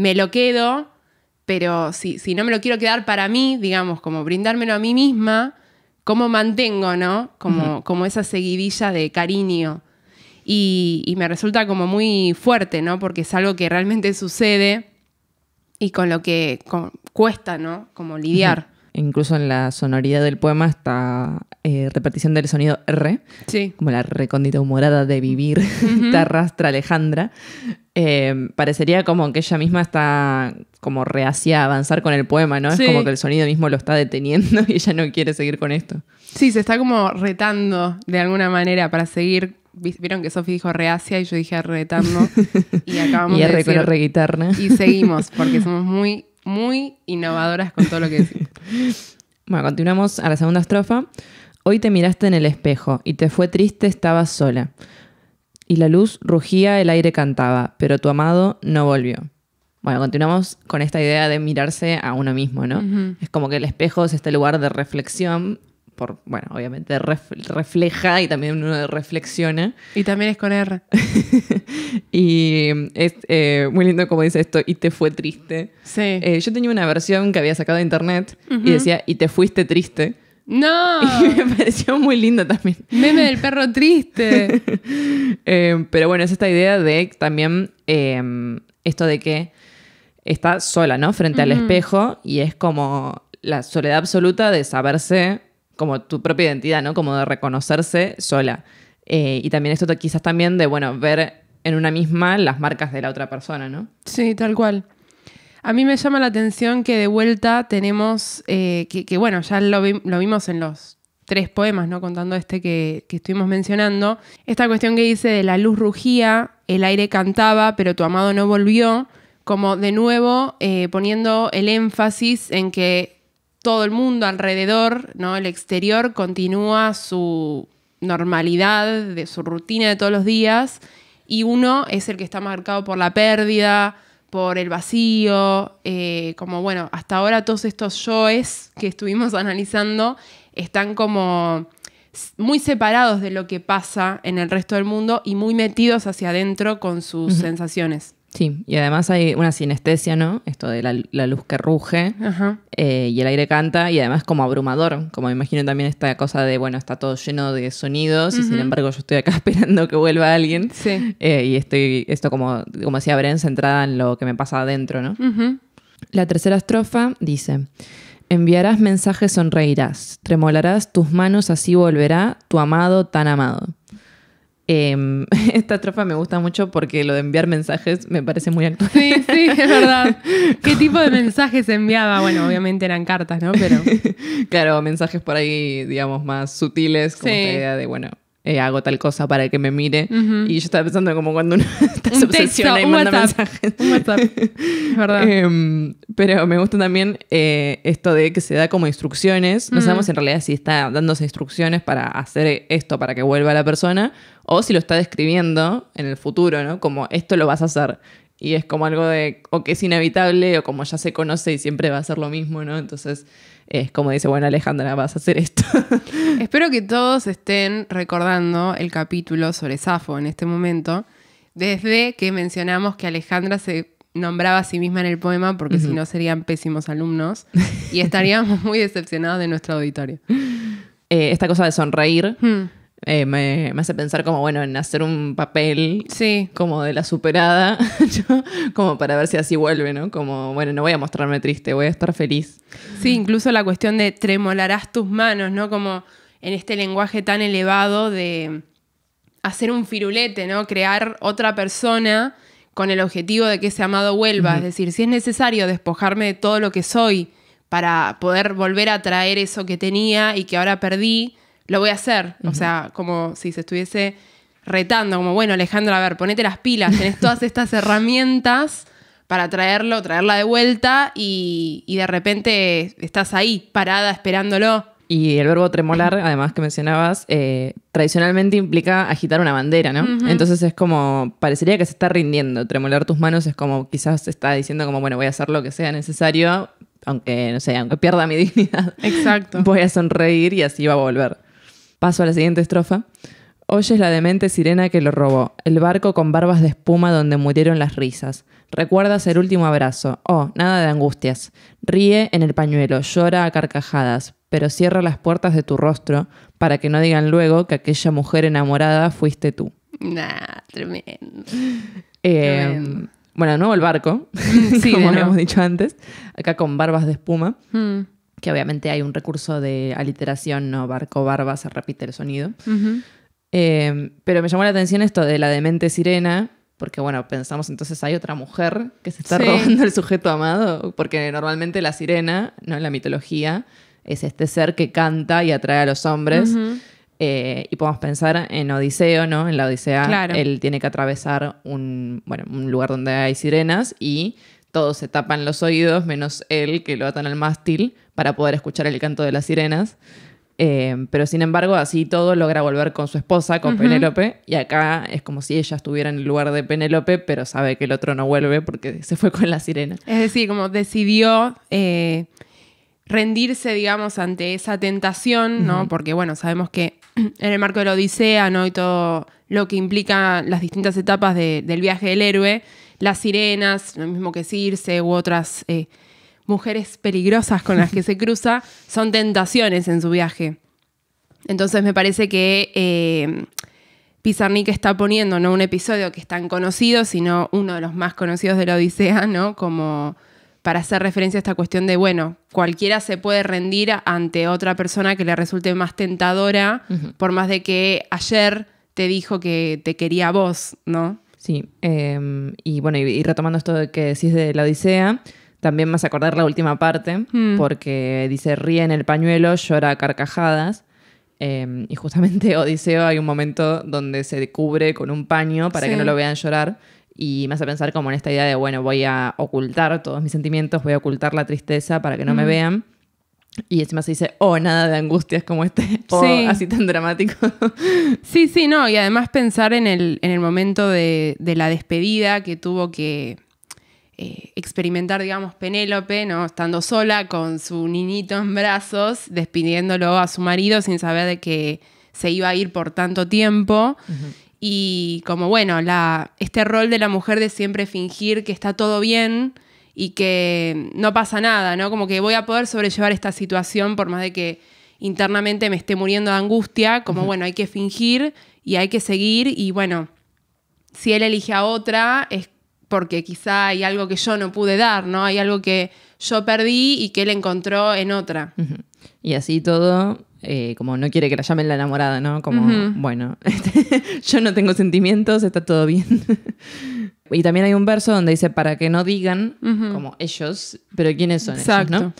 me lo quedo, pero si, si no me lo quiero quedar para mí, digamos, como brindármelo a mí misma, ¿cómo mantengo, no? Como, como esa seguidilla de cariño. Y, me resulta como muy fuerte, ¿no? Porque es algo que realmente sucede y con lo que cuesta, ¿no? Como lidiar. Incluso en la sonoridad del poema está eh, repetición del sonido R, como la recóndita humorada de vivir, [laughs] te arrastra Alejandra. Eh, parecería como que ella misma está como reacia a avanzar con el poema, ¿no? Es como que el sonido mismo lo está deteniendo [laughs] y ella no quiere seguir con esto. Sí, se está como retando de alguna manera para seguir. Vieron que Sofi dijo reacia y yo dije retando. [laughs] y acabamos de decir, con R Y seguimos, porque somos muy, muy innovadoras con todo lo que decimos. Bueno, continuamos a la segunda estrofa. Hoy te miraste en el espejo y te fue triste, estabas sola. Y la luz rugía, el aire cantaba, pero tu amado no volvió. Bueno, continuamos con esta idea de mirarse a uno mismo, ¿no? Es como que el espejo es este lugar de reflexión bueno, obviamente refleja y también uno reflexiona. Y también es con R. [laughs] y es eh, muy lindo como dice esto, y te fue triste. Sí. Eh, yo tenía una versión que había sacado de internet y decía, y te fuiste triste. No. [laughs] Y me pareció muy lindo también. Meme del perro triste. [laughs] Eh, pero bueno, es esta idea de también esto de que está sola, ¿no? Frente al espejo y es como la soledad absoluta de saberse como tu propia identidad, ¿no? Como de reconocerse sola. Eh, y también esto quizás también de, bueno, ver en una misma las marcas de la otra persona, ¿no? Sí, tal cual. A mí me llama la atención que de vuelta tenemos, eh, que, bueno, ya lo, vimos en los tres poemas, ¿no? Contando este que, estuvimos mencionando. Esta cuestión que dice de la luz rugía, el aire cantaba, pero tu amado no volvió, como de nuevo eh, poniendo el énfasis en que todo el mundo alrededor, ¿no? El exterior continúa su normalidad, de su rutina de todos los días, y uno es el que está marcado por la pérdida, por el vacío, eh, como bueno, hasta ahora todos estos yoes que estuvimos [laughs] analizando están como muy separados de lo que pasa en el resto del mundo y muy metidos hacia adentro con sus sensaciones. Sí, y además hay una sinestesia, ¿no? Esto de la, luz que ruge eh, y el aire canta y además como abrumador, como me imagino también esta cosa de, bueno, está todo lleno de sonidos y sin embargo yo estoy acá [laughs] esperando que vuelva alguien sí. Eh, y estoy, esto como, como decía Bren, centrada en lo que me pasa adentro, ¿no? La tercera estrofa dice, enviarás mensajes, sonreirás, tremolarás tus manos, así volverá tu amado tan amado. Em, [laughs] esta tropa me gusta mucho porque lo de enviar mensajes me parece muy actual. Sí, sí, es [laughs] verdad. ¿Qué tipo de mensajes enviaba? Bueno, obviamente eran cartas, ¿no? Pero. [laughs] Claro, mensajes por ahí, digamos, más sutiles, como sí. idea de, bueno, eh, hago tal cosa para que me mire. Y yo estaba pensando como cuando uno [laughs] está obsesiona y manda mensajes. verdad. Em, pero me gusta también eh, esto de que se da como instrucciones. No sabemos en realidad si está dándose instrucciones para hacer esto para que vuelva la persona o si lo está describiendo en el futuro, ¿no? Como esto lo vas a hacer. Y es como algo de, o que es inevitable, o como ya se conoce y siempre va a ser lo mismo, ¿no? Entonces, es como dice, bueno Alejandra, vas a hacer esto. [laughs] Espero que todos estén recordando el capítulo sobre Safo en este momento, desde que mencionamos que Alejandra se nombraba a sí misma en el poema porque si no serían pésimos alumnos y estaríamos [laughs] muy decepcionados de nuestro auditorio. Eh, esta cosa de sonreír. Hmm. Eh, me, hace pensar como, bueno, en hacer un papel sí. como de la superada, [laughs] como para ver si así vuelve, ¿no? Como, bueno, no voy a mostrarme triste, voy a estar feliz. Sí, incluso la cuestión de tremolarás tus manos, ¿no? Como en este lenguaje tan elevado de hacer un firulete, ¿no? Crear otra persona con el objetivo de que ese amado vuelva. Es decir, si es necesario despojarme de todo lo que soy para poder volver a traer eso que tenía y que ahora perdí, lo voy a hacer. O sea, como si se estuviese retando, como, bueno, Alejandro, a ver, ponete las pilas, tenés todas estas herramientas para traerlo, traerla de vuelta y, de repente estás ahí, parada, esperándolo. Y el verbo tremolar, además que mencionabas, eh, tradicionalmente implica agitar una bandera, ¿no? Entonces es como, parecería que se está rindiendo. Tremolar tus manos es como, quizás está diciendo como, bueno, voy a hacer lo que sea necesario, aunque, no sé, aunque pierda mi [laughs] dignidad. Exacto. Voy a sonreír y así va a volver. Paso a la siguiente estrofa. Oyes la demente sirena que lo robó, el barco con barbas de espuma donde murieron las risas. Recuerdas el último abrazo. Oh, nada de angustias. Ríe en el pañuelo, llora a carcajadas, pero cierra las puertas de tu rostro para que no digan luego que aquella mujer enamorada fuiste tú. Nah, tremendo. Eh, bueno, de nuevo el barco, mm, sí, [laughs] como habíamos dicho antes, acá con barbas de espuma. Mm que obviamente hay un recurso de aliteración, no barco barba, se repite el sonido. Em, pero me llamó la atención esto de la demente sirena, porque bueno, pensamos entonces hay otra mujer que se está robando el sujeto amado, porque normalmente la sirena, ¿no? En la mitología es este ser que canta y atrae a los hombres. Eh, y podemos pensar en Odiseo, ¿no? En la Odisea él tiene que atravesar un, un lugar donde hay sirenas y todos se tapan los oídos, menos él que lo atan al mástil para poder escuchar el canto de las sirenas. Eh, pero sin embargo, así todo logra volver con su esposa, con Penélope, y acá es como si ella estuviera en el lugar de Penélope, pero sabe que el otro no vuelve porque se fue con la sirena. Es decir, como decidió eh, rendirse, digamos, ante esa tentación, ¿no? Porque, bueno, sabemos que [clears throat] en el marco de la Odisea, ¿no? Y todo lo que implica las distintas etapas del viaje del héroe, las sirenas, lo mismo que Circe u otras... Eh, mujeres peligrosas con las que se cruza son tentaciones en su viaje. Entonces me parece que eh, Pizarnik está poniendo no un episodio que es tan conocido, sino uno de los más conocidos de la Odisea, ¿no? Como para hacer referencia a esta cuestión de, bueno, cualquiera se puede rendir ante otra persona que le resulte más tentadora, por más de que ayer te dijo que te quería a vos, ¿no? Sí, em, y bueno, y, y, retomando esto que decís de la Odisea, también me hace acordar la última parte, hmm. porque dice, ríe en el pañuelo, llora a carcajadas. Em, y justamente [laughs] Odiseo hay un momento donde se cubre con un paño para que no lo vean llorar. Y me hace pensar como en esta idea de, bueno, voy a ocultar todos mis sentimientos, voy a ocultar la tristeza para que no me hmm. vean. Y encima se dice, oh, nada de angustias como este, [laughs] oh, sí. así tan dramático. [laughs] sí, sí, no, y además pensar en el, en el momento de, de la despedida que tuvo que eh, experimentar, digamos, Penélope, ¿no? Estando sola con su niñito en brazos, despidiéndolo a su marido sin saber de que se iba a ir por tanto tiempo. Y como, bueno, la, este rol de la mujer de siempre fingir que está todo bien y que no pasa nada, ¿no? Como que voy a poder sobrellevar esta situación por más de que internamente me esté muriendo de angustia, como, bueno, hay que fingir y hay que seguir y bueno, si él elige a otra, es porque quizá hay algo que yo no pude dar, ¿no? Hay algo que yo perdí y que él encontró en otra. Y así todo, eh, como no quiere que la llamen la enamorada, ¿no? Como, bueno, [laughs] este, yo no tengo sentimientos, está todo bien. [laughs] y también hay un verso donde dice, para que no digan, como ellos, pero ¿quiénes son ellos, no?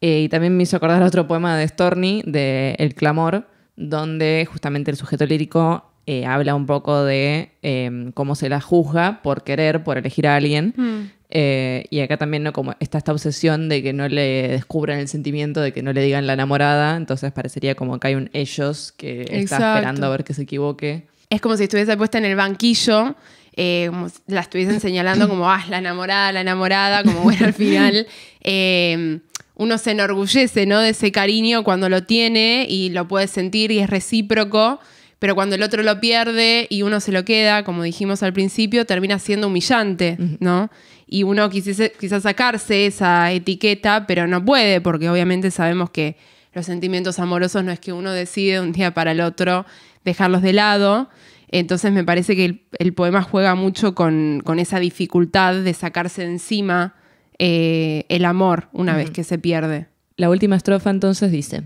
Eh, y también me hizo acordar otro poema de Storni, de El Clamor, donde justamente el sujeto lírico eh, habla un poco de em, cómo se la juzga por querer, por elegir a alguien. Mm. Eh, y acá también como está esta obsesión de que no le descubran el sentimiento, de que no le digan la enamorada. Entonces parecería como que hay un ellos que está esperando a ver que se equivoque. Es como si estuviese puesta en el banquillo. Eh, la estuviesen señalando como, ah, la enamorada, la enamorada, como bueno, al final [laughs] em, uno se enorgullece, ¿no? De ese cariño cuando lo tiene y lo puede sentir y es recíproco pero cuando el otro lo pierde y uno se lo queda, como dijimos al principio, termina siendo humillante, ¿no? Y uno quisiese, quizás sacarse esa etiqueta, pero no puede, porque obviamente sabemos que los sentimientos amorosos no es que uno decide un día para el otro dejarlos de lado. Entonces me parece que el, poema juega mucho con, esa dificultad de sacarse de encima eh, el amor una vez que se pierde. La última estrofa entonces dice,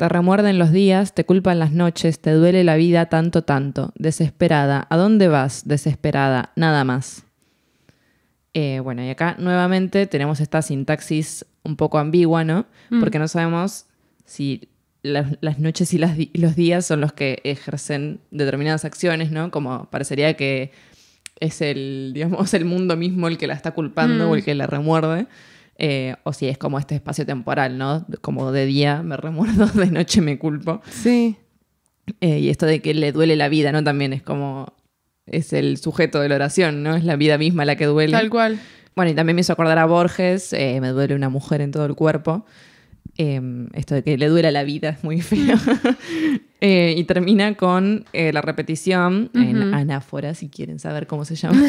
te remuerden los días, te culpan las noches, te duele la vida tanto, tanto. Desesperada, ¿a dónde vas? Desesperada, nada más. Eh, bueno, y acá nuevamente tenemos esta sintaxis un poco ambigua, ¿no? Mm. Porque no sabemos si las noches y los días son los que ejercen determinadas acciones, ¿no? Como parecería que es el, digamos, el mundo mismo el que la está culpando o el mm. que la remuerde. Eh, o si es como este espacio temporal, ¿no? Como de día me remuerdo, [laughs] de noche me culpo. Sí. Eh, y esto de que le duele la vida, ¿no? También es como. Es el sujeto de la oración, ¿no? Es la vida misma la que duele. Tal cual. Bueno, y también me hizo acordar a Borges, eh, me duele una mujer en todo el cuerpo. Em, esto de que le duele la vida es muy feo. [laughs] y termina con la repetición en anáfora, si quieren saber cómo se llama.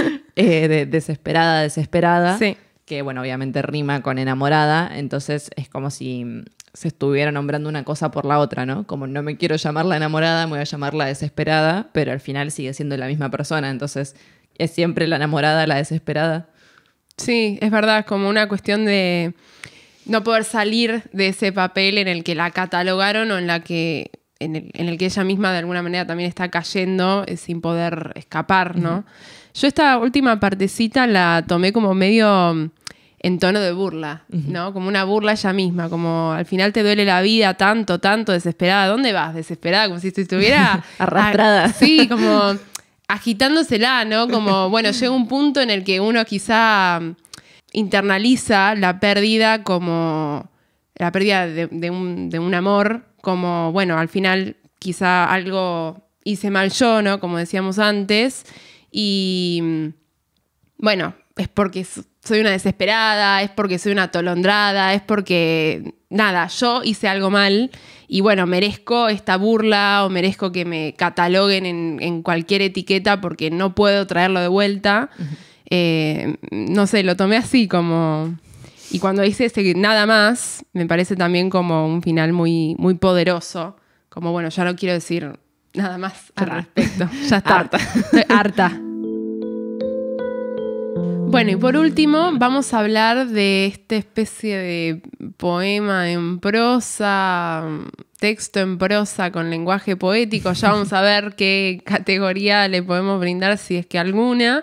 [laughs] desesperada, desesperada. Sí que bueno, obviamente rima con enamorada, entonces es como si mm, se estuviera nombrando una cosa por la otra, ¿no? Como no me quiero llamar la enamorada, me voy a llamar la desesperada, pero al final sigue siendo la misma persona, entonces es siempre la enamorada, la desesperada. Sí, es verdad, es como una cuestión de no poder salir de ese papel en el que la catalogaron o en la que en el, que ella misma de alguna manera también está cayendo eh, sin poder escapar, ¿no? Yo esta última partecita la tomé como medio mm, en tono de burla, ¿no? Como una burla ella misma, como al final te duele la vida tanto, tanto, desesperada. ¿Dónde vas? Desesperada, como si estuviera... [laughs] Arrastrada. sí, como agitándosela, ¿no? Como, bueno, llega un punto en el que uno quizá mm, internaliza la pérdida como... La pérdida de, un, de un amor, como, bueno, al final quizá algo hice mal yo, ¿no? Como decíamos antes. Y bueno, es porque soy una desesperada, es porque soy una atolondrada, es porque nada, yo hice algo mal y bueno, merezco esta burla o merezco que me cataloguen en, cualquier etiqueta porque no puedo traerlo de vuelta. Eh, no sé, lo tomé así como... Y cuando hice ese nada más, me parece también como un final muy, muy poderoso. Como bueno, ya no quiero decir nada más al respecto. [laughs] Ya está. Harta. Bueno, y por último, vamos a hablar de esta especie de poema en prosa, texto en prosa con lenguaje poético. Ya vamos a ver qué categoría le podemos brindar, si es que alguna,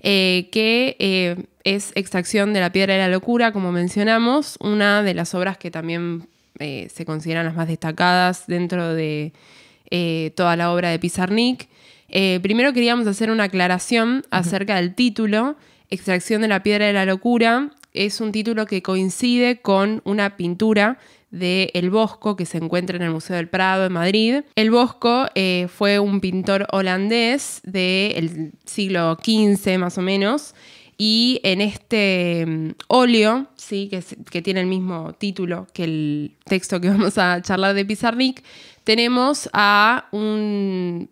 eh, que eh, es Extracción de la Piedra de la Locura, como mencionamos, una de las obras que también eh, se consideran las más destacadas dentro de eh, toda la obra de Pizarnik. Eh, primero queríamos hacer una aclaración acerca del título, Extracción de la Piedra de la Locura. Es un título que coincide con una pintura de El Bosco que se encuentra en el Museo del Prado en Madrid. El Bosco eh, fue un pintor holandés del siglo XV más o menos y en este mm, óleo, ¿sí? Que, que, tiene el mismo título que el texto que [laughs] vamos a charlar de Pizarnik, tenemos a un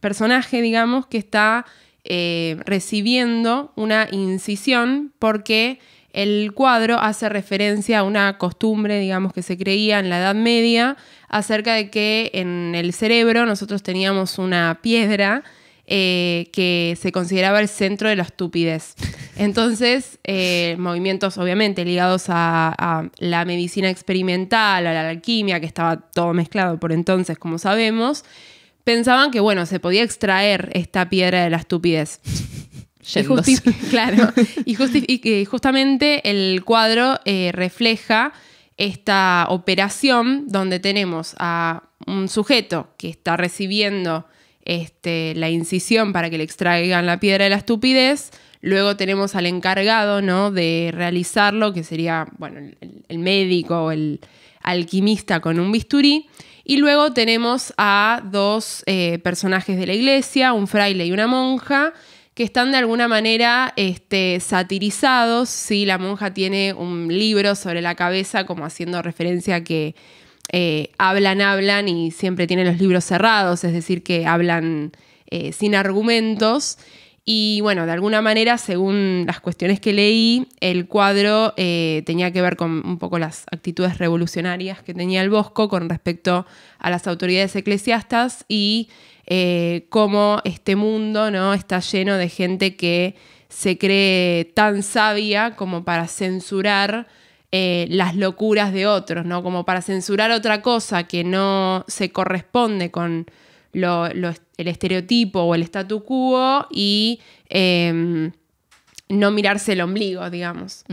personaje, digamos, que está eh, recibiendo una incisión porque el cuadro hace referencia a una costumbre, digamos, que se creía en la Edad Media acerca de que en el cerebro nosotros teníamos una piedra eh, que se consideraba el centro de la estupidez. Entonces, eh, movimientos obviamente ligados a, la medicina experimental, a la alquimia, que estaba todo mezclado por entonces, como sabemos, pensaban que, bueno, se podía extraer esta piedra de la estupidez. [laughs] Y [laughs] justamente el cuadro eh, refleja esta operación donde tenemos a un sujeto que está recibiendo este, la incisión para que le extraigan la piedra de la estupidez, Luego tenemos al encargado ¿no? de realizarlo, que sería bueno, el, médico o el alquimista con un bisturí. Y luego tenemos a dos eh, personajes de la iglesia, un fraile y una monja, que están de alguna manera este, satirizados. La monja tiene un libro sobre la cabeza, como haciendo referencia a que eh, hablan, hablan y siempre tienen los libros cerrados, es decir, que hablan eh, sin argumentos. Y bueno, de alguna manera, según las cuestiones que leí, el cuadro eh, tenía que ver con un poco las actitudes revolucionarias que tenía el Bosco con respecto a las autoridades eclesiastas y eh, cómo este mundo ¿no? está lleno de gente que se cree tan sabia como para censurar eh, las locuras de otros, ¿no? como para censurar otra cosa que no se corresponde con el estereotipo o el statu quo y em, no mirarse el ombligo, digamos.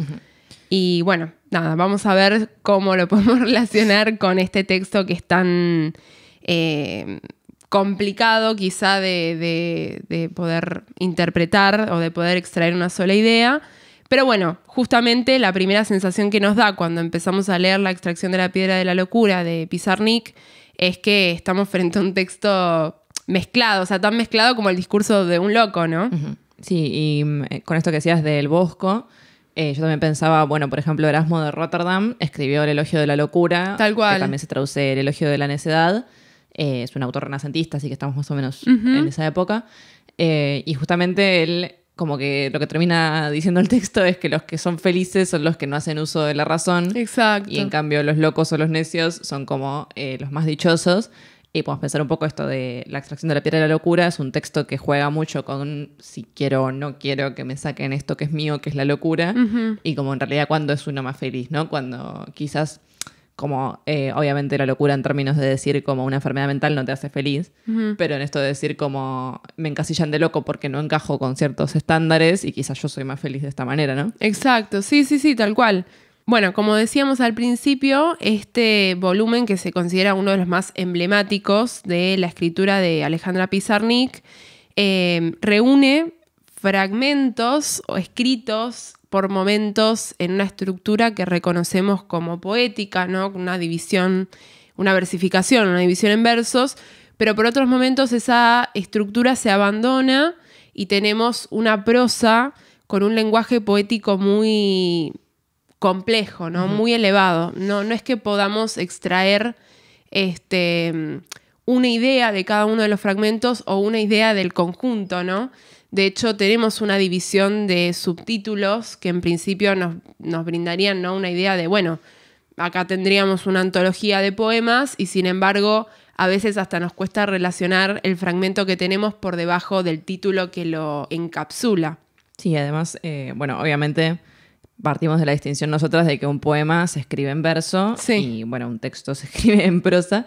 Y bueno, nada, vamos a ver cómo lo [laughs] podemos relacionar con este texto que es tan em, complicado quizá de, de poder interpretar o de poder extraer una sola idea. Pero bueno, justamente la primera sensación que nos da cuando empezamos a leer La extracción de la piedra de la locura de Pizarnik es que estamos frente a un texto mezclado, o sea, tan mezclado como el discurso de un loco, ¿no? Sí, y mm, eh, con esto que decías del Bosco, eh, yo también pensaba, bueno, por ejemplo, Erasmo de Rotterdam escribió El elogio de la locura, Tal cual. que también se traduce El elogio de la necedad, eh, es un autor renacentista, así que estamos más o menos en esa época, y justamente él como que lo que termina diciendo el texto es que los que son felices son los que no hacen uso de la razón. Exacto. Y en cambio los locos o los necios son como eh, los más dichosos. Y podemos pensar un poco esto de la extracción de la piedra de la locura. Es un texto que juega mucho con si quiero o no quiero que me saquen esto que es mío, que es la locura. Y como en realidad cuando es uno más feliz, ¿no? Cuando quizás como eh, obviamente la locura en términos de decir como una enfermedad mental no te hace feliz, pero en esto de decir como me encasillan de loco porque no encajo con ciertos estándares y quizás yo soy más feliz de esta manera, ¿no? Exacto, sí, sí, sí, tal cual. Bueno, como decíamos al principio, este volumen que se considera uno de los más emblemáticos de la escritura de Alejandra Pizarnik, eh, reúne fragmentos o escritos por momentos en una estructura que reconocemos como poética, ¿no? una división, una versificación, una división en versos, pero por otros momentos esa estructura se abandona y tenemos una prosa con un lenguaje poético muy complejo, ¿no? muy elevado. No, no es que podamos extraer este, una idea de cada uno de los fragmentos o una idea del conjunto, ¿no? De hecho, tenemos una división de subtítulos que en principio nos, brindarían ¿no? una idea de, bueno, acá tendríamos una antología de poemas y sin embargo a veces hasta nos cuesta relacionar el fragmento que tenemos por debajo del título que lo encapsula. Sí, además, eh, bueno, obviamente partimos de la distinción nosotras de que un poema se escribe en verso y bueno, un texto se [laughs] escribe en prosa.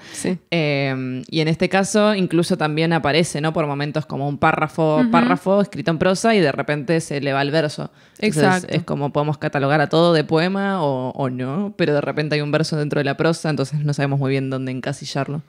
Em, y en este caso incluso también aparece, ¿no? Por momentos como un párrafo, párrafo escrito en prosa y de repente se le va el verso. Exacto. Es como podemos catalogar a todo de poema o, no, pero de repente hay un verso dentro de la prosa, entonces no sabemos muy bien dónde encasillarlo.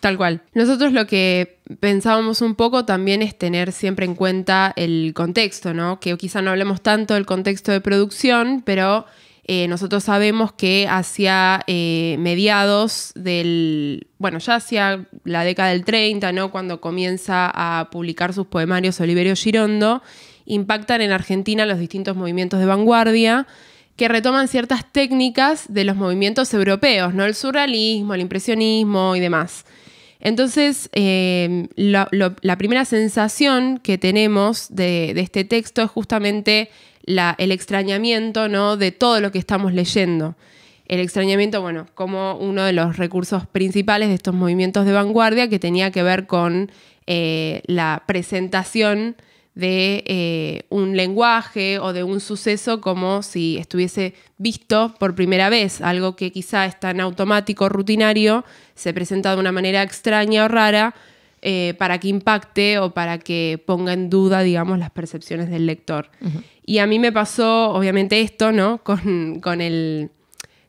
Tal cual. Nosotros lo que pensábamos un poco también es tener siempre en cuenta el contexto, ¿no? Que quizá no hablemos tanto del contexto de producción, pero eh, nosotros sabemos que hacia eh, mediados del, bueno, ya hacia la década del 30, ¿no? Cuando comienza a publicar sus poemarios Oliverio Girondo, impactan en Argentina los distintos movimientos de vanguardia que retoman ciertas técnicas de los movimientos europeos, ¿no? El surrealismo, el impresionismo y demás. Entonces, em, la primera sensación que tenemos de, este texto es justamente el extrañamiento ¿no? de todo lo que estamos leyendo. El extrañamiento, bueno, como uno de los recursos principales de estos movimientos de vanguardia que tenía que ver con eh, la presentación de eh, un lenguaje o de un suceso como si estuviese visto por primera vez, algo que quizá es tan automático, rutinario, se presenta de una manera extraña o rara eh, para que impacte o para que ponga en duda, digamos, las percepciones del lector. Y a mí me pasó, obviamente, esto, ¿no? [laughs] Con, el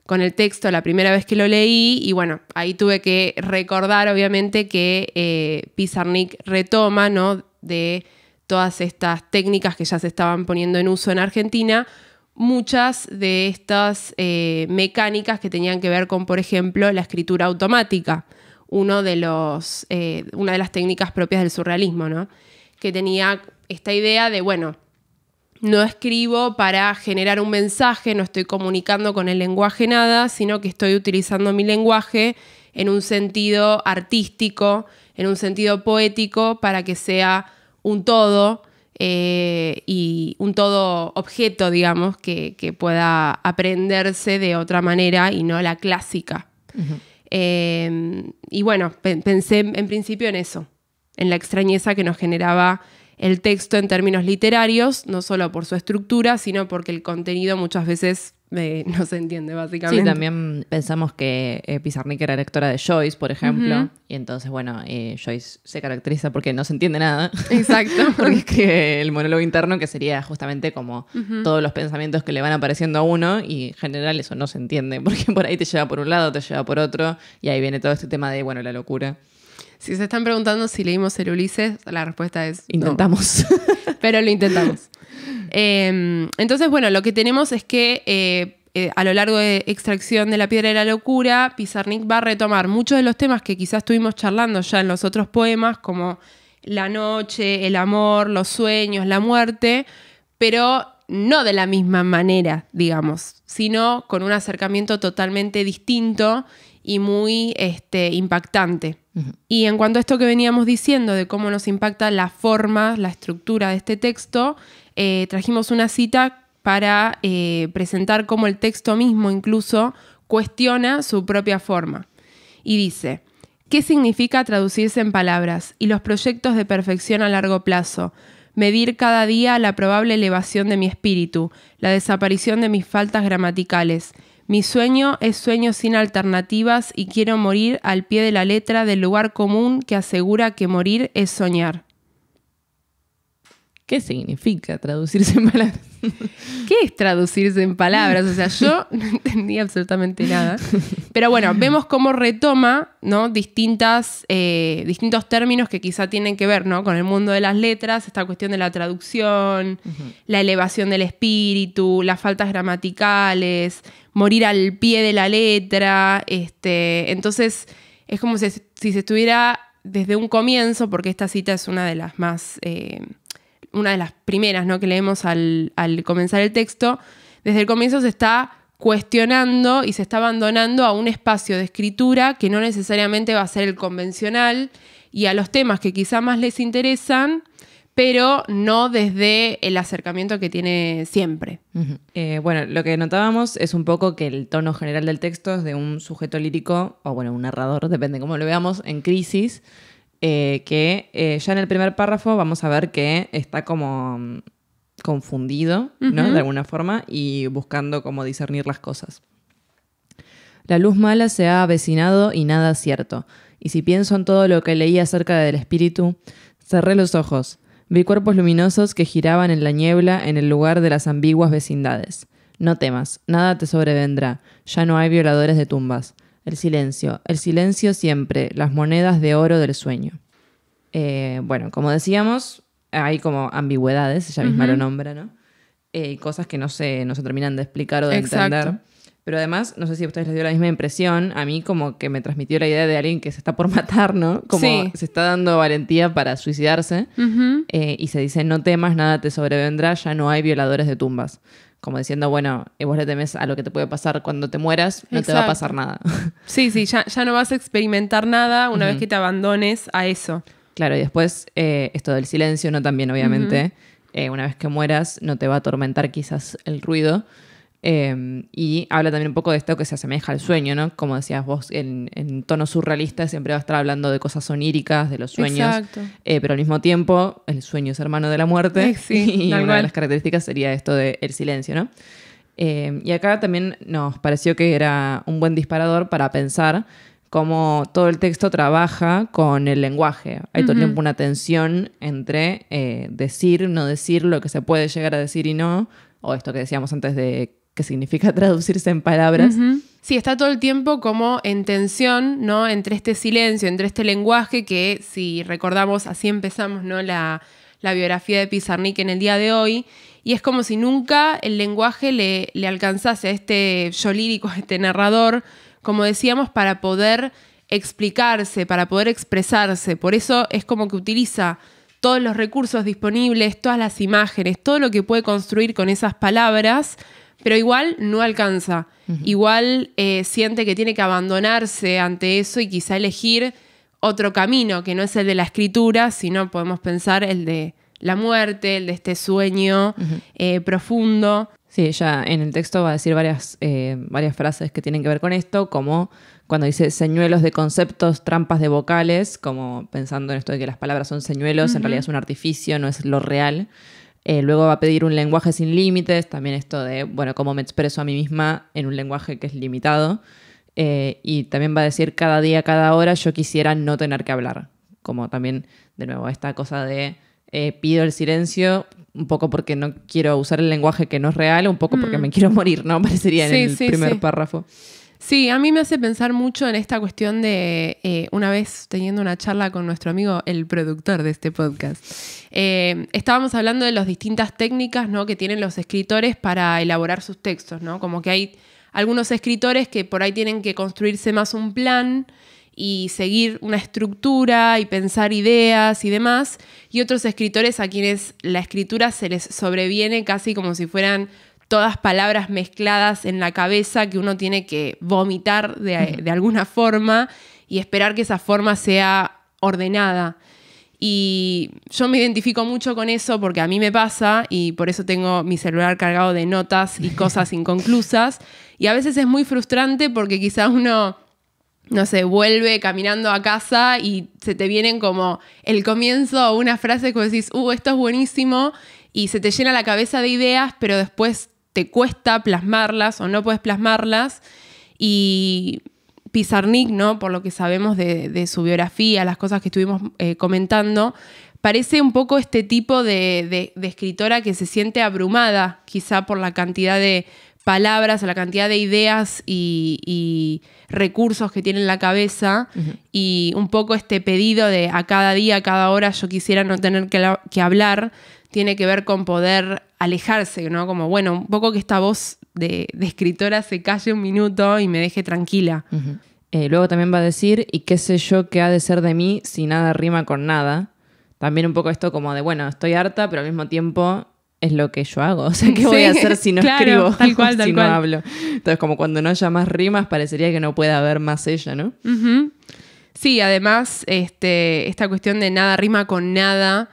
con el texto la primera vez que lo leí y bueno, ahí tuve que recordar obviamente que eh, Pizarnik retoma, ¿no? De todas estas técnicas que ya se estaban poniendo en uso en Argentina, muchas de estas eh, mecánicas que tenían que ver con, por ejemplo, la escritura automática, uno de los, eh, una de las técnicas propias del surrealismo, que tenía esta idea de, bueno, no escribo para generar un mensaje, no estoy comunicando con el lenguaje nada, sino que estoy utilizando mi lenguaje en un sentido artístico, en un sentido poético, para que sea un todo eh, y un todo objeto, digamos, que, que, pueda aprenderse de otra manera y no la clásica. Em, y bueno, pensé en principio en eso, en la extrañeza que nos generaba el texto en términos literarios, no solo por su estructura, sino porque el contenido muchas veces [laughs] no se entiende básicamente. Sí, también pensamos que eh, Pizarnik era lectora de Joyce, por ejemplo, y entonces, bueno, eh, Joyce se caracteriza porque no se entiende nada. Exacto. [laughs] porque es que el monólogo interno, que sería justamente como todos los pensamientos que le van apareciendo a uno, y en general eso no se entiende, [laughs] porque por ahí te lleva por un lado, te lleva por otro, y ahí viene todo este tema de, bueno, la locura. Si se están preguntando si leímos el Ulises, la respuesta es... Intentamos. Pero lo intentamos. Em, entonces, bueno, lo que tenemos es que eh, eh, a lo largo de Extracción de la Piedra de la Locura, Pizarnik va a retomar muchos de los temas que quizás estuvimos charlando ya en los otros poemas, como la noche, el amor, los sueños, la muerte, pero no de la misma manera, digamos, sino con un acercamiento totalmente distinto y muy este, impactante. Y en cuanto a esto que veníamos diciendo de cómo nos impacta la forma, la estructura de este texto, eh, trajimos una cita para eh, presentar cómo el texto mismo incluso cuestiona su propia forma. Y dice, ¿qué significa traducirse en palabras y los proyectos de perfección a largo plazo? Medir cada día la probable elevación de mi espíritu, la desaparición de mis faltas gramaticales. Mi sueño es sueño sin alternativas y quiero morir al pie de la letra del lugar común que asegura que morir es soñar. ¿Qué significa traducirse en palabras? [laughs] ¿Qué es traducirse en palabras? O sea, yo [laughs] no entendía absolutamente nada. Pero bueno, vemos cómo retoma ¿no? Distintas, eh, distintos términos que quizá tienen que ver ¿no? con el mundo de las letras, esta cuestión de la traducción, la elevación del espíritu, las faltas gramaticales, morir al pie de la letra. Este, entonces, es como si, se estuviera desde un comienzo, porque esta cita es una de las más... Eh, una de las primeras ¿no? que leemos al, comenzar el texto, desde el comienzo se está cuestionando y se está abandonando a un espacio de escritura que no necesariamente va a ser el convencional y a los temas que quizá más les interesan, pero no desde el acercamiento que tiene siempre. Eh, bueno, lo que notábamos es un poco que el tono general del texto es de un sujeto lírico, o bueno, un narrador, depende cómo lo veamos, en crisis eh, que eh, ya en el primer párrafo vamos a ver que está como mm, confundido, ¿no? De alguna forma, y buscando como discernir las cosas. La luz mala se ha avecinado y nada cierto. Y si pienso en todo lo que leí acerca del espíritu, cerré los ojos. Vi cuerpos luminosos que giraban en la niebla en el lugar de las ambiguas vecindades. No temas, nada te sobrevendrá, ya no hay violadores de tumbas. El silencio, el silencio siempre, las monedas de oro del sueño. Eh, bueno, como decíamos, hay como ambigüedades, ella misma lo nombra, ¿no? Eh, cosas que no se, no se terminan de explicar o de entender. Pero además, no sé si a ustedes les dio la misma impresión, a mí como que me transmitió la idea de alguien que se está por [laughs] matar, ¿no? Como se está dando valentía para suicidarse eh, y se dice, no temas, nada te sobrevendrá, ya no hay violadores de tumbas como diciendo, bueno, vos le temes a lo que te puede pasar cuando te mueras, no te va a pasar nada. [laughs] Sí, sí, ya, ya no vas a experimentar nada una vez que te abandones a eso. Claro, y después eh, esto del silencio, no también, obviamente. Eh, una vez que mueras, no te va a atormentar quizás el ruido, Em, y habla también un poco de esto que se asemeja al sueño, ¿no? Como decías vos, en, tono surrealista siempre va a estar hablando de cosas oníricas, de los sueños. Eh, pero al mismo tiempo, el sueño es hermano de la muerte. Eh, sí, [laughs] y una de las características sería esto del silencio, ¿no? Em, y acá también nos pareció que era un buen disparador para pensar cómo todo el texto trabaja con el lenguaje. Hay todo el tiempo una tensión entre eh, decir, no decir, lo que se puede llegar a decir y no, o esto que decíamos antes de que significa [laughs] traducirse en palabras. Sí, está todo el tiempo como en tensión, ¿no? Entre este silencio, entre este lenguaje que, si recordamos, así empezamos, ¿no? La, biografía de Pizarnik en el día de hoy. Y es como si nunca el lenguaje le, le alcanzase a este yo lírico, a este narrador, como decíamos, para poder explicarse, para poder expresarse. Por eso es como que utiliza todos los recursos disponibles, todas las imágenes, todo lo que puede construir con esas palabras pero igual no alcanza. Igual eh, siente que tiene que abandonarse ante eso y quizá elegir otro camino, que no es el de la escritura, sino podemos pensar el de la muerte, el de este sueño eh, profundo. Sí, ella en el texto va a decir varias, eh, varias frases que tienen que ver con esto, como cuando dice señuelos de conceptos, trampas de vocales, como pensando en esto de que las palabras son señuelos, en realidad es un artificio, no es lo real. Eh, luego va a pedir un lenguaje sin límites, también esto de, bueno, cómo me expreso a mí misma en un lenguaje que es limitado. Eh, y también va a decir cada día, cada hora, yo quisiera no tener que hablar. Como también, de nuevo, esta cosa de eh, pido el silencio, un poco porque no quiero usar el lenguaje que no es real, un poco porque mm. me quiero [laughs] morir, ¿no? Parecería en el primer párrafo. Sí, a mí me hace pensar mucho en esta cuestión de eh, una vez teniendo una charla con nuestro amigo, el productor de este podcast. Eh, estábamos hablando de las distintas técnicas ¿no? que tienen los escritores para elaborar sus textos, ¿no? Como que hay algunos escritores que por ahí tienen que construirse más un plan y seguir una estructura y pensar ideas y demás, y otros escritores a quienes la escritura se les sobreviene casi como si fueran todas palabras mezcladas en la cabeza que uno tiene que vomitar de, alguna forma y esperar que esa forma sea ordenada. Y yo me identifico mucho con eso porque a mí me pasa y por eso tengo mi celular cargado de notas y cosas [laughs] inconclusas. Y a veces es muy frustrante porque quizás uno, no sé, vuelve caminando a casa y se te vienen como el comienzo o una frase que decís, uh, esto es buenísimo. Y se te llena la cabeza de ideas, pero después te cuesta plasmarlas o no puedes plasmarlas. Y Pizarnik, ¿no? por lo que sabemos de, su biografía, las cosas que estuvimos eh, comentando, parece un poco este tipo de, escritora que se siente abrumada quizá por la cantidad de palabras la cantidad de ideas y, recursos que tiene en la cabeza y un poco este pedido de a cada día, a cada hora yo quisiera no tener que hablar, tiene que ver con poder alejarse, ¿no? Como, bueno, un poco que esta voz de, escritora se calle un minuto y me deje tranquila. Eh, luego también va a decir, y qué sé yo qué ha de ser de mí si nada rima con nada. También un poco esto como de, bueno, estoy harta, pero al mismo tiempo es lo que yo hago. [laughs] O sea, ¿qué voy a hacer si no [laughs] escribo? Tal [laughs] cual, tal si no hablo. Entonces, como cuando no haya más rimas, parecería que no pueda haber más ella, ¿no? Sí, además, este, esta cuestión de nada rima con nada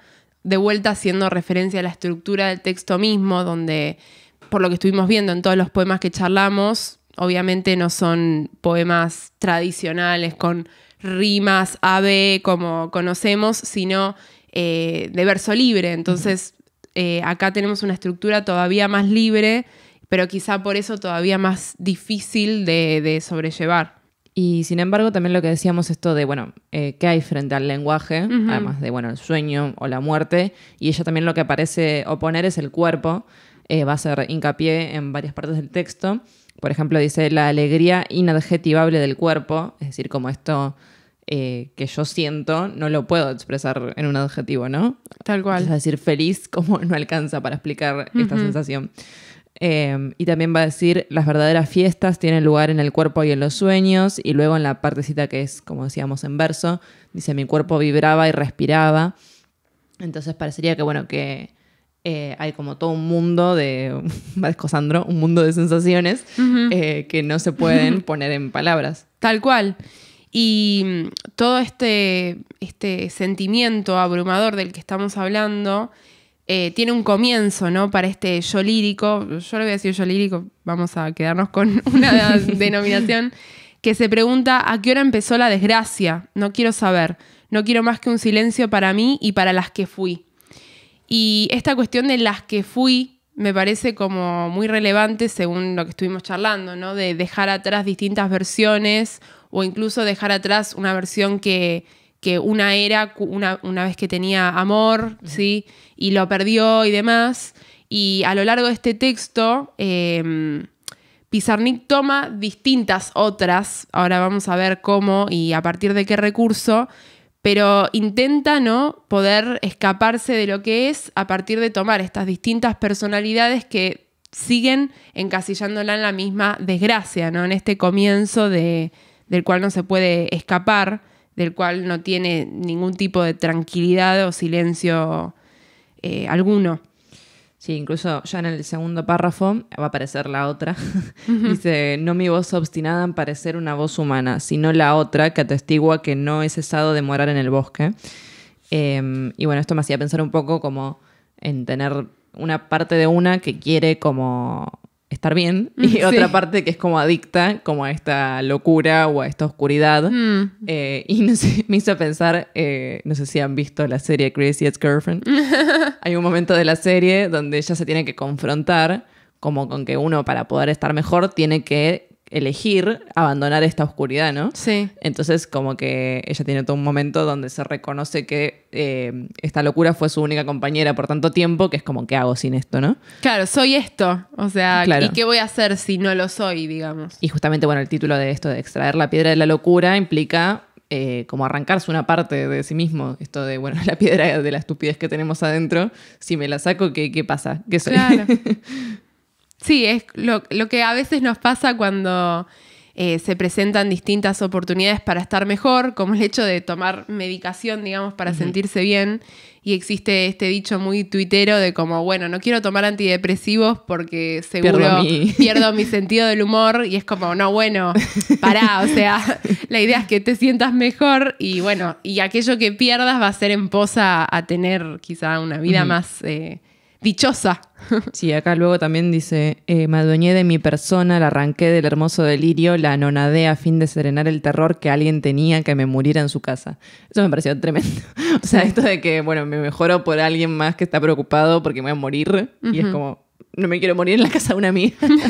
de vuelta haciendo referencia a la estructura del texto mismo, donde, por lo que estuvimos viendo en todos los poemas que charlamos, obviamente no son poemas tradicionales con rimas A-B como conocemos, sino eh, de verso libre. Entonces, eh, acá tenemos una estructura todavía más libre, pero quizá por eso todavía más difícil de sobrellevar. Y sin embargo, también lo que decíamos esto de, bueno, eh, ¿qué hay frente al lenguaje? Además de, bueno, el sueño o la muerte. Y ella también lo que parece oponer es el cuerpo. Eh, va a hacer hincapié en varias partes del texto. Por ejemplo, dice la alegría inadjetivable del cuerpo, es decir, como esto eh, que yo siento, no lo puedo expresar en un adjetivo, ¿no? Tal cual. Es decir, feliz, [laughs] como no alcanza para explicar esta sensación. Em, y también va a decir, las verdaderas fiestas tienen lugar en el cuerpo y en los sueños. Y luego en la partecita que es, como decíamos, en verso, dice, mi cuerpo vibraba y respiraba. Entonces parecería que, bueno, que eh, hay como todo un mundo de, Vasco [laughs] Sandro, un mundo de sensaciones eh, que no se pueden [laughs] poner en palabras. Tal cual. Y mm, todo este, este sentimiento abrumador del que estamos hablando eh, tiene un comienzo, ¿no? Para este yo lírico, yo le voy a decir yo lírico, vamos a quedarnos con [laughs] una denominación, que se pregunta a qué hora empezó la desgracia, no quiero saber, no quiero más que un silencio para mí y para las que fui. Y esta cuestión de las que fui me parece como muy relevante según lo que estuvimos charlando, ¿no? De dejar atrás distintas versiones o incluso dejar atrás una versión que, que una era una, vez que tenía amor, ¿sí? Y lo perdió y demás. Y a lo largo de este texto, eh, Pizarnik toma distintas otras, ahora vamos a ver cómo y a partir de qué recurso, pero intenta ¿no? poder escaparse de lo que es a partir de tomar estas distintas personalidades que siguen encasillándola en la misma desgracia, ¿no? en este comienzo del cual no se puede escapar del cual no tiene ningún tipo de tranquilidad o silencio eh, alguno. Sí, incluso ya en el segundo párrafo va a aparecer la otra. [laughs] Dice, no mi voz obstinada en parecer una voz humana, sino la otra que atestigua que no he cesado de morar en el bosque. Em, y bueno, esto me hacía pensar un poco como en tener una parte de una que quiere como estar bien mm, y otra parte que es como adicta como a esta locura o a esta oscuridad mm. eh, y no sé, [laughs] me hizo pensar eh, no sé si han visto la serie Crazy Ex Girlfriend [laughs] hay un momento de la serie donde ella se tiene que confrontar como con que uno para poder estar mejor tiene que elegir abandonar esta oscuridad, ¿no? Sí. Entonces, como que ella tiene todo un momento donde se reconoce que eh, esta locura fue su única compañera por tanto tiempo, que es como, ¿qué hago sin esto, no? Claro, soy esto. O sea, ¿y qué voy a hacer si no lo soy, digamos? Y justamente, bueno, el título de esto de extraer la piedra de la locura implica eh, como arrancarse una parte de sí mismo, esto de, bueno, [laughs] la piedra de la estupidez que tenemos adentro, si me la saco, ¿qué, qué pasa? ¿Qué soy? Claro. [laughs] Sí, es lo, que a veces nos pasa cuando eh, se presentan distintas oportunidades para estar mejor, como el hecho de tomar medicación, digamos, para sentirse bien. Y existe este dicho muy tuitero de como, bueno, no quiero tomar antidepresivos porque seguro [laughs] pierdo mi, sentido del humor. Y es como, no, bueno, pará, o sea, [laughs] la idea es que te sientas mejor y bueno, y aquello que pierdas va a ser en posa a tener quizá una vida más... Eh, dichosa. Sí, acá luego también dice, eh, me adueñé de mi persona, la arranqué del hermoso delirio, la anonadé a fin de serenar el terror que alguien tenía que me muriera en su casa. Eso me pareció tremendo. [laughs] O sea, esto de que, bueno, me mejoro por alguien más que está preocupado porque me voy a morir. Y es como, no me quiero morir en la casa de una amiga. [laughs]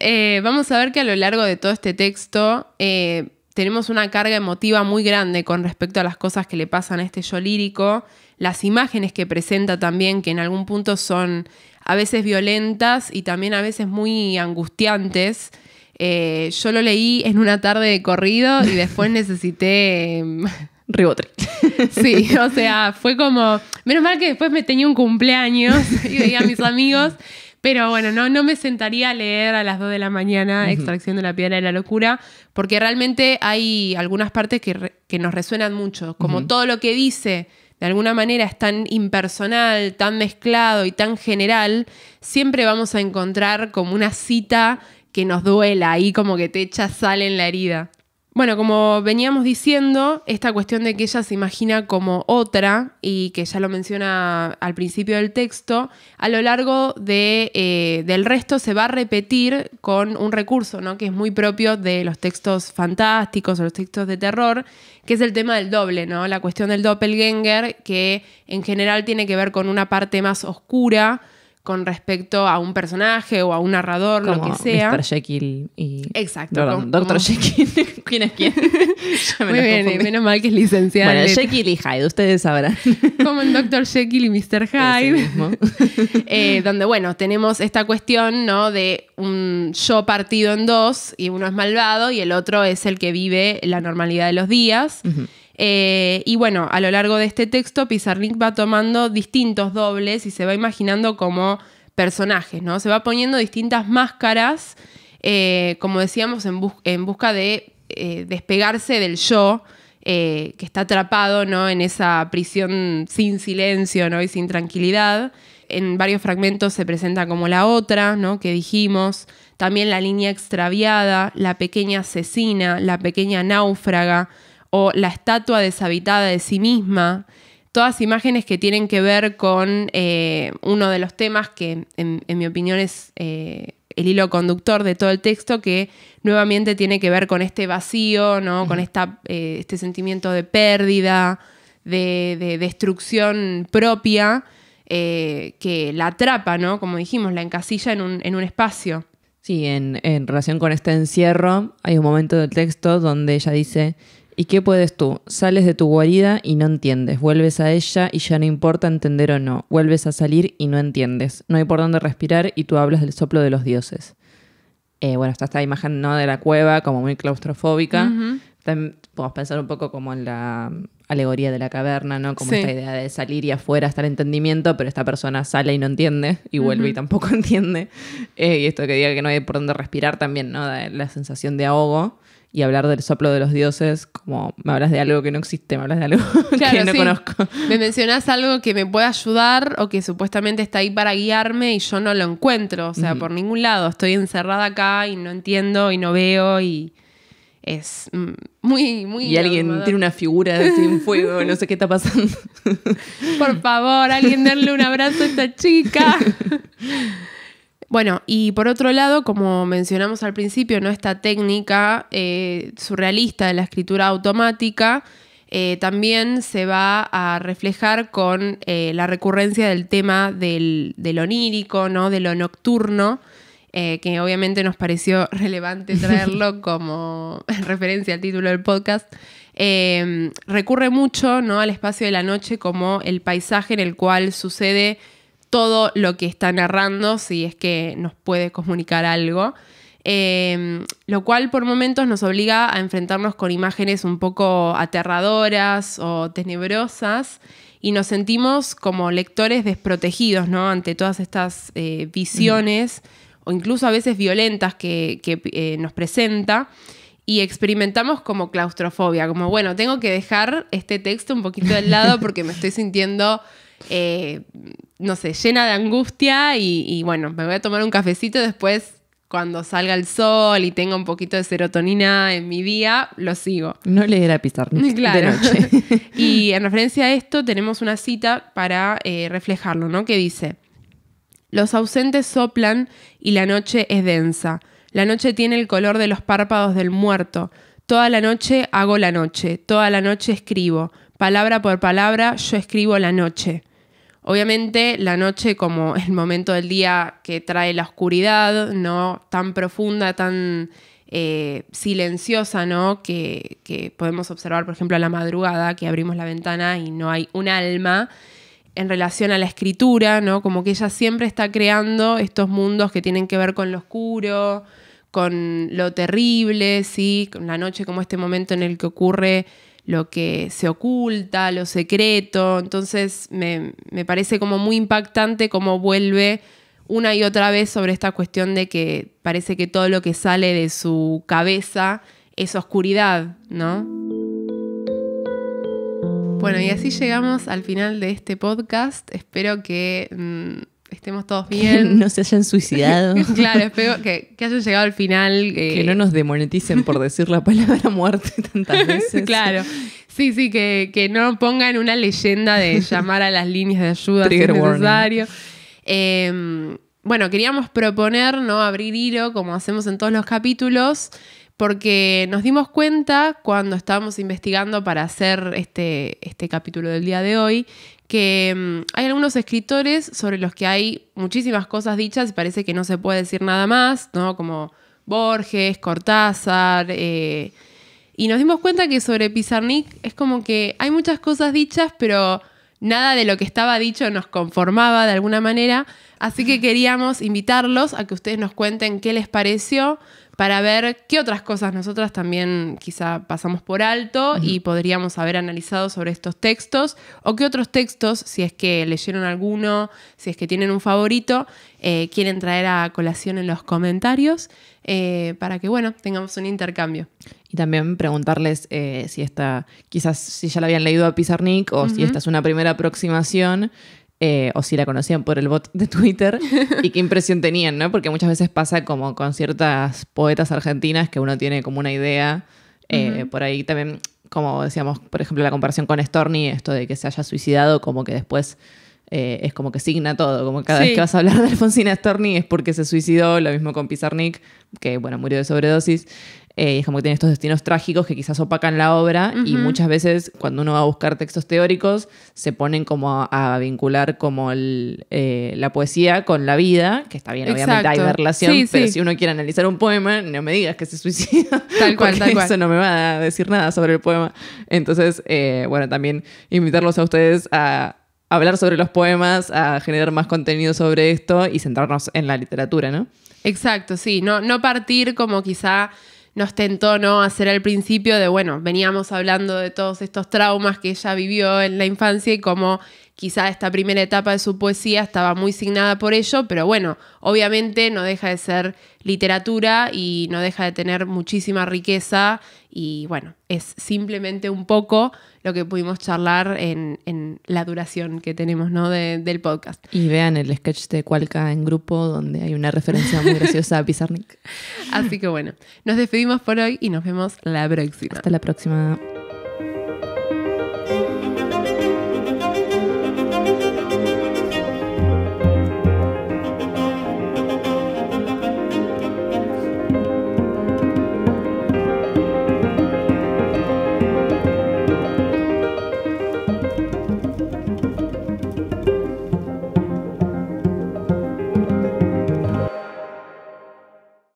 Eh, vamos a ver que a lo largo de todo este texto... Eh, tenemos una carga emotiva muy grande con respecto a las cosas que le pasan a este yo lírico las imágenes que presenta también, que en algún punto son a veces violentas y también a veces muy angustiantes. Eh, yo lo leí en una tarde de corrido y [laughs] después necesité... Em, Ribotri. [laughs] Sí, o sea, fue como... Menos mal que después me tenía un cumpleaños [laughs] y veía a mis amigos, pero bueno, no, no me sentaría a leer a las 2 de la mañana Extracción de la Piedra de la Locura, porque realmente hay algunas partes que, nos resuenan mucho, como todo lo que dice de alguna manera es tan impersonal, tan mezclado y tan general, siempre vamos a encontrar como una cita que nos duela, ahí como que te echa sal en la herida. Bueno, como veníamos diciendo, esta cuestión de que ella se imagina como otra, y que ya lo menciona al principio del texto, a lo largo eh, del resto se va a repetir con un recurso ¿no? que es muy propio de los textos fantásticos o los textos de terror, que es el tema del doble, ¿no? la cuestión del doppelganger, que en general tiene que ver con una parte más oscura con respecto a un personaje o a un narrador, lo que sea. Mr. Jekyll y. Exacto. Perdón, Doctor Jekyll. [laughs] ¿Quién es quién? [laughs] Muy bien, menos mal que es licenciado. Bueno, Jekyll y Hyde, ustedes sabrán. [laughs] como el Doctor Jekyll y Mr. Hyde. Eh, donde, bueno, tenemos esta cuestión, ¿no? De un yo partido en dos y uno es malvado y el otro es el que vive la normalidad de los días. Eh, y bueno, a lo largo de este texto, Pizarnik va tomando distintos dobles y se va imaginando como personajes, ¿no? Se va poniendo distintas máscaras, eh, como decíamos, en, busca de eh, despegarse del yo. que está atrapado ¿no? en esa prisión sin silencio ¿no? y sin tranquilidad. En varios fragmentos se presenta como la otra, ¿no? que dijimos, también la línea extraviada, la pequeña asesina, la pequeña náufraga, o la estatua deshabitada de sí misma, todas imágenes que tienen que ver con eh, uno de los temas que en, mi opinión es eh, el hilo conductor de todo el texto, que nuevamente tiene que ver con este vacío, ¿no? con esta, eh, este sentimiento de pérdida, de, destrucción propia. que la atrapa, ¿no? Como dijimos, la encasilla en un, en un espacio. Sí, en relación con este encierro, hay un momento del texto donde ella dice, ¿Y qué puedes tú? Sales de tu guarida y no entiendes, vuelves a ella y ya no importa entender o no, vuelves a salir y no entiendes, no hay por dónde respirar y tú hablas del soplo de los dioses. Eh, bueno, está esta imagen ¿no? de la cueva como muy claustrofóbica. podemos pensar un poco como en la alegoría de la caverna, ¿no? Como esta idea de salir y afuera estar el entendimiento, pero esta persona sale y no entiende, y vuelve y tampoco [laughs] entiende. Eh, y esto que diga que no hay por dónde respirar también, ¿no? la sensación de ahogo y hablar del soplo de los dioses, como me hablas de algo que no existe, me hablas de algo [laughs] que no conozco. Me mencionas algo que me puede ayudar o que supuestamente está ahí para guiarme y yo no lo encuentro, o sea, por ningún lado. Estoy encerrada acá y no entiendo y no veo y es mm, muy, muy... Y alguien tiene una figura sin fuego, [laughs] no sé qué está pasando. Por favor, alguien darle un abrazo a esta chica. [laughs] Bueno, y por otro lado, como mencionamos al principio, ¿no? esta técnica eh, surrealista de la escritura automática eh, también se va a reflejar con eh, la recurrencia del tema del, lo onírico, de lo nocturno. que obviamente nos pareció [laughs] relevante [laughs] traerlo como [laughs] referencia al título del podcast, em, recurre mucho al espacio de la noche como el paisaje en el cual sucede todo lo que está narrando, si es que nos puede comunicar algo. Em, lo cual por momentos nos obliga a enfrentarnos con imágenes un poco aterradoras o tenebrosas y nos sentimos como lectores desprotegidos ¿no? ante todas estas eh, visiones o incluso a veces violentas que, eh, nos presenta y experimentamos como claustrofobia, como bueno, tengo que dejar este texto un poquito al lado porque me estoy sintiendo... Eh, no sé, llena de angustia y, bueno, me voy a tomar un cafecito después cuando salga el sol y tenga un poquito de serotonina en mi día, lo sigo. No leer a pisar [laughs] de noche. [laughs] y en referencia a esto tenemos una cita para eh, reflejarlo, ¿no? Que dice, los ausentes soplan y la noche es densa. La noche tiene el color de los párpados del muerto. Toda la noche hago la noche. Toda la noche escribo. Palabra por palabra yo escribo la noche. Obviamente la noche como [laughs] el momento del día que trae la oscuridad, no tan profunda, tan eh, silenciosa, ¿no? Que, podemos observar, por ejemplo, a la madrugada, que abrimos la ventana y no hay un alma en relación a la escritura, ¿no? Como que ella siempre está creando estos mundos que tienen que ver con lo oscuro, con lo terrible, ¿sí? Con la noche como este momento en el que ocurre lo que se oculta, lo secreto. Entonces me, parece como muy impactante cómo vuelve una y otra vez sobre esta cuestión de que parece que todo lo que sale de su cabeza es oscuridad, ¿no? Bueno, y así llegamos al final de este podcast. Espero que mm, estemos todos [laughs] bien. no se hayan suicidado. [laughs] claro, espero que, que, hayan llegado al final. Eh, que no nos demoneticen por decir la palabra muerte tantas [laughs] veces. claro. Sí, sí, que, que, no pongan una leyenda de llamar a las líneas de ayuda si es necesario. Em, bueno, queríamos proponer, ¿no? Abrir hilo, como hacemos en todos los capítulos porque nos dimos cuenta cuando estábamos investigando para hacer este, este capítulo del día de hoy que mm, hay algunos escritores sobre los que hay muchísimas cosas dichas y parece que no se puede decir nada más, ¿no? Como Borges, Cortázar. Eh, y nos dimos cuenta que sobre Pizarnik es como que hay muchas cosas dichas, pero nada de lo que estaba dicho nos conformaba de alguna manera. Así que queríamos invitarlos a que ustedes nos cuenten qué les pareció para ver qué otras cosas nosotras también quizá pasamos por alto y podríamos haber analizado sobre estos textos o qué otros textos, si es que leyeron alguno, si es que tienen un favorito, eh, quieren traer a colación en los comentarios eh, para que, bueno, tengamos un intercambio. Y también preguntarles eh, si esta, quizás si ya la habían leído a Pizarnik o si esta es una primera aproximación eh, o si la conocían por el bot de Twitter [laughs] y qué impresión tenían, ¿no? Porque muchas veces pasa como con ciertas poetas argentinas que uno tiene como una idea, eh, por ahí también, como decíamos, por ejemplo, la comparación con Storni, esto de que se haya suicidado, como que después... Eh, es como que signa todo, como cada vez que vas a hablar de Alfonsina Storni es porque se suicidó, lo mismo con Pizarnik, que bueno, murió de sobredosis. Eh, es como que tiene estos destinos trágicos que quizás opacan la obra y muchas veces cuando uno va a buscar textos teóricos se ponen como a, vincular como eh, la poesía con la vida, que está bien, obviamente hay una relación, pero si uno quiere analizar un poema, no me digas que se suicida, [laughs] tal cual, tal cual. eso no me va a decir nada sobre el poema. Entonces, eh, bueno, también invitarlos a ustedes a hablar sobre los poemas, a generar más contenido sobre esto y centrarnos en la literatura, ¿no? Exacto, sí, no, no partir como quizá nos tentó ¿no? hacer al principio de, bueno, veníamos hablando de todos estos traumas que ella vivió en la infancia y cómo quizá esta primera etapa de su poesía estaba muy signada por ello, pero bueno, obviamente no deja de ser literatura y no deja de tener muchísima riqueza y bueno, es simplemente un poco lo que pudimos charlar en, en la duración que tenemos ¿no? del podcast. Y vean el sketch de Cualca en grupo, donde hay una referencia muy graciosa a Pizarnik. [laughs] Así que bueno, nos despedimos por hoy y nos vemos la próxima. Hasta la próxima.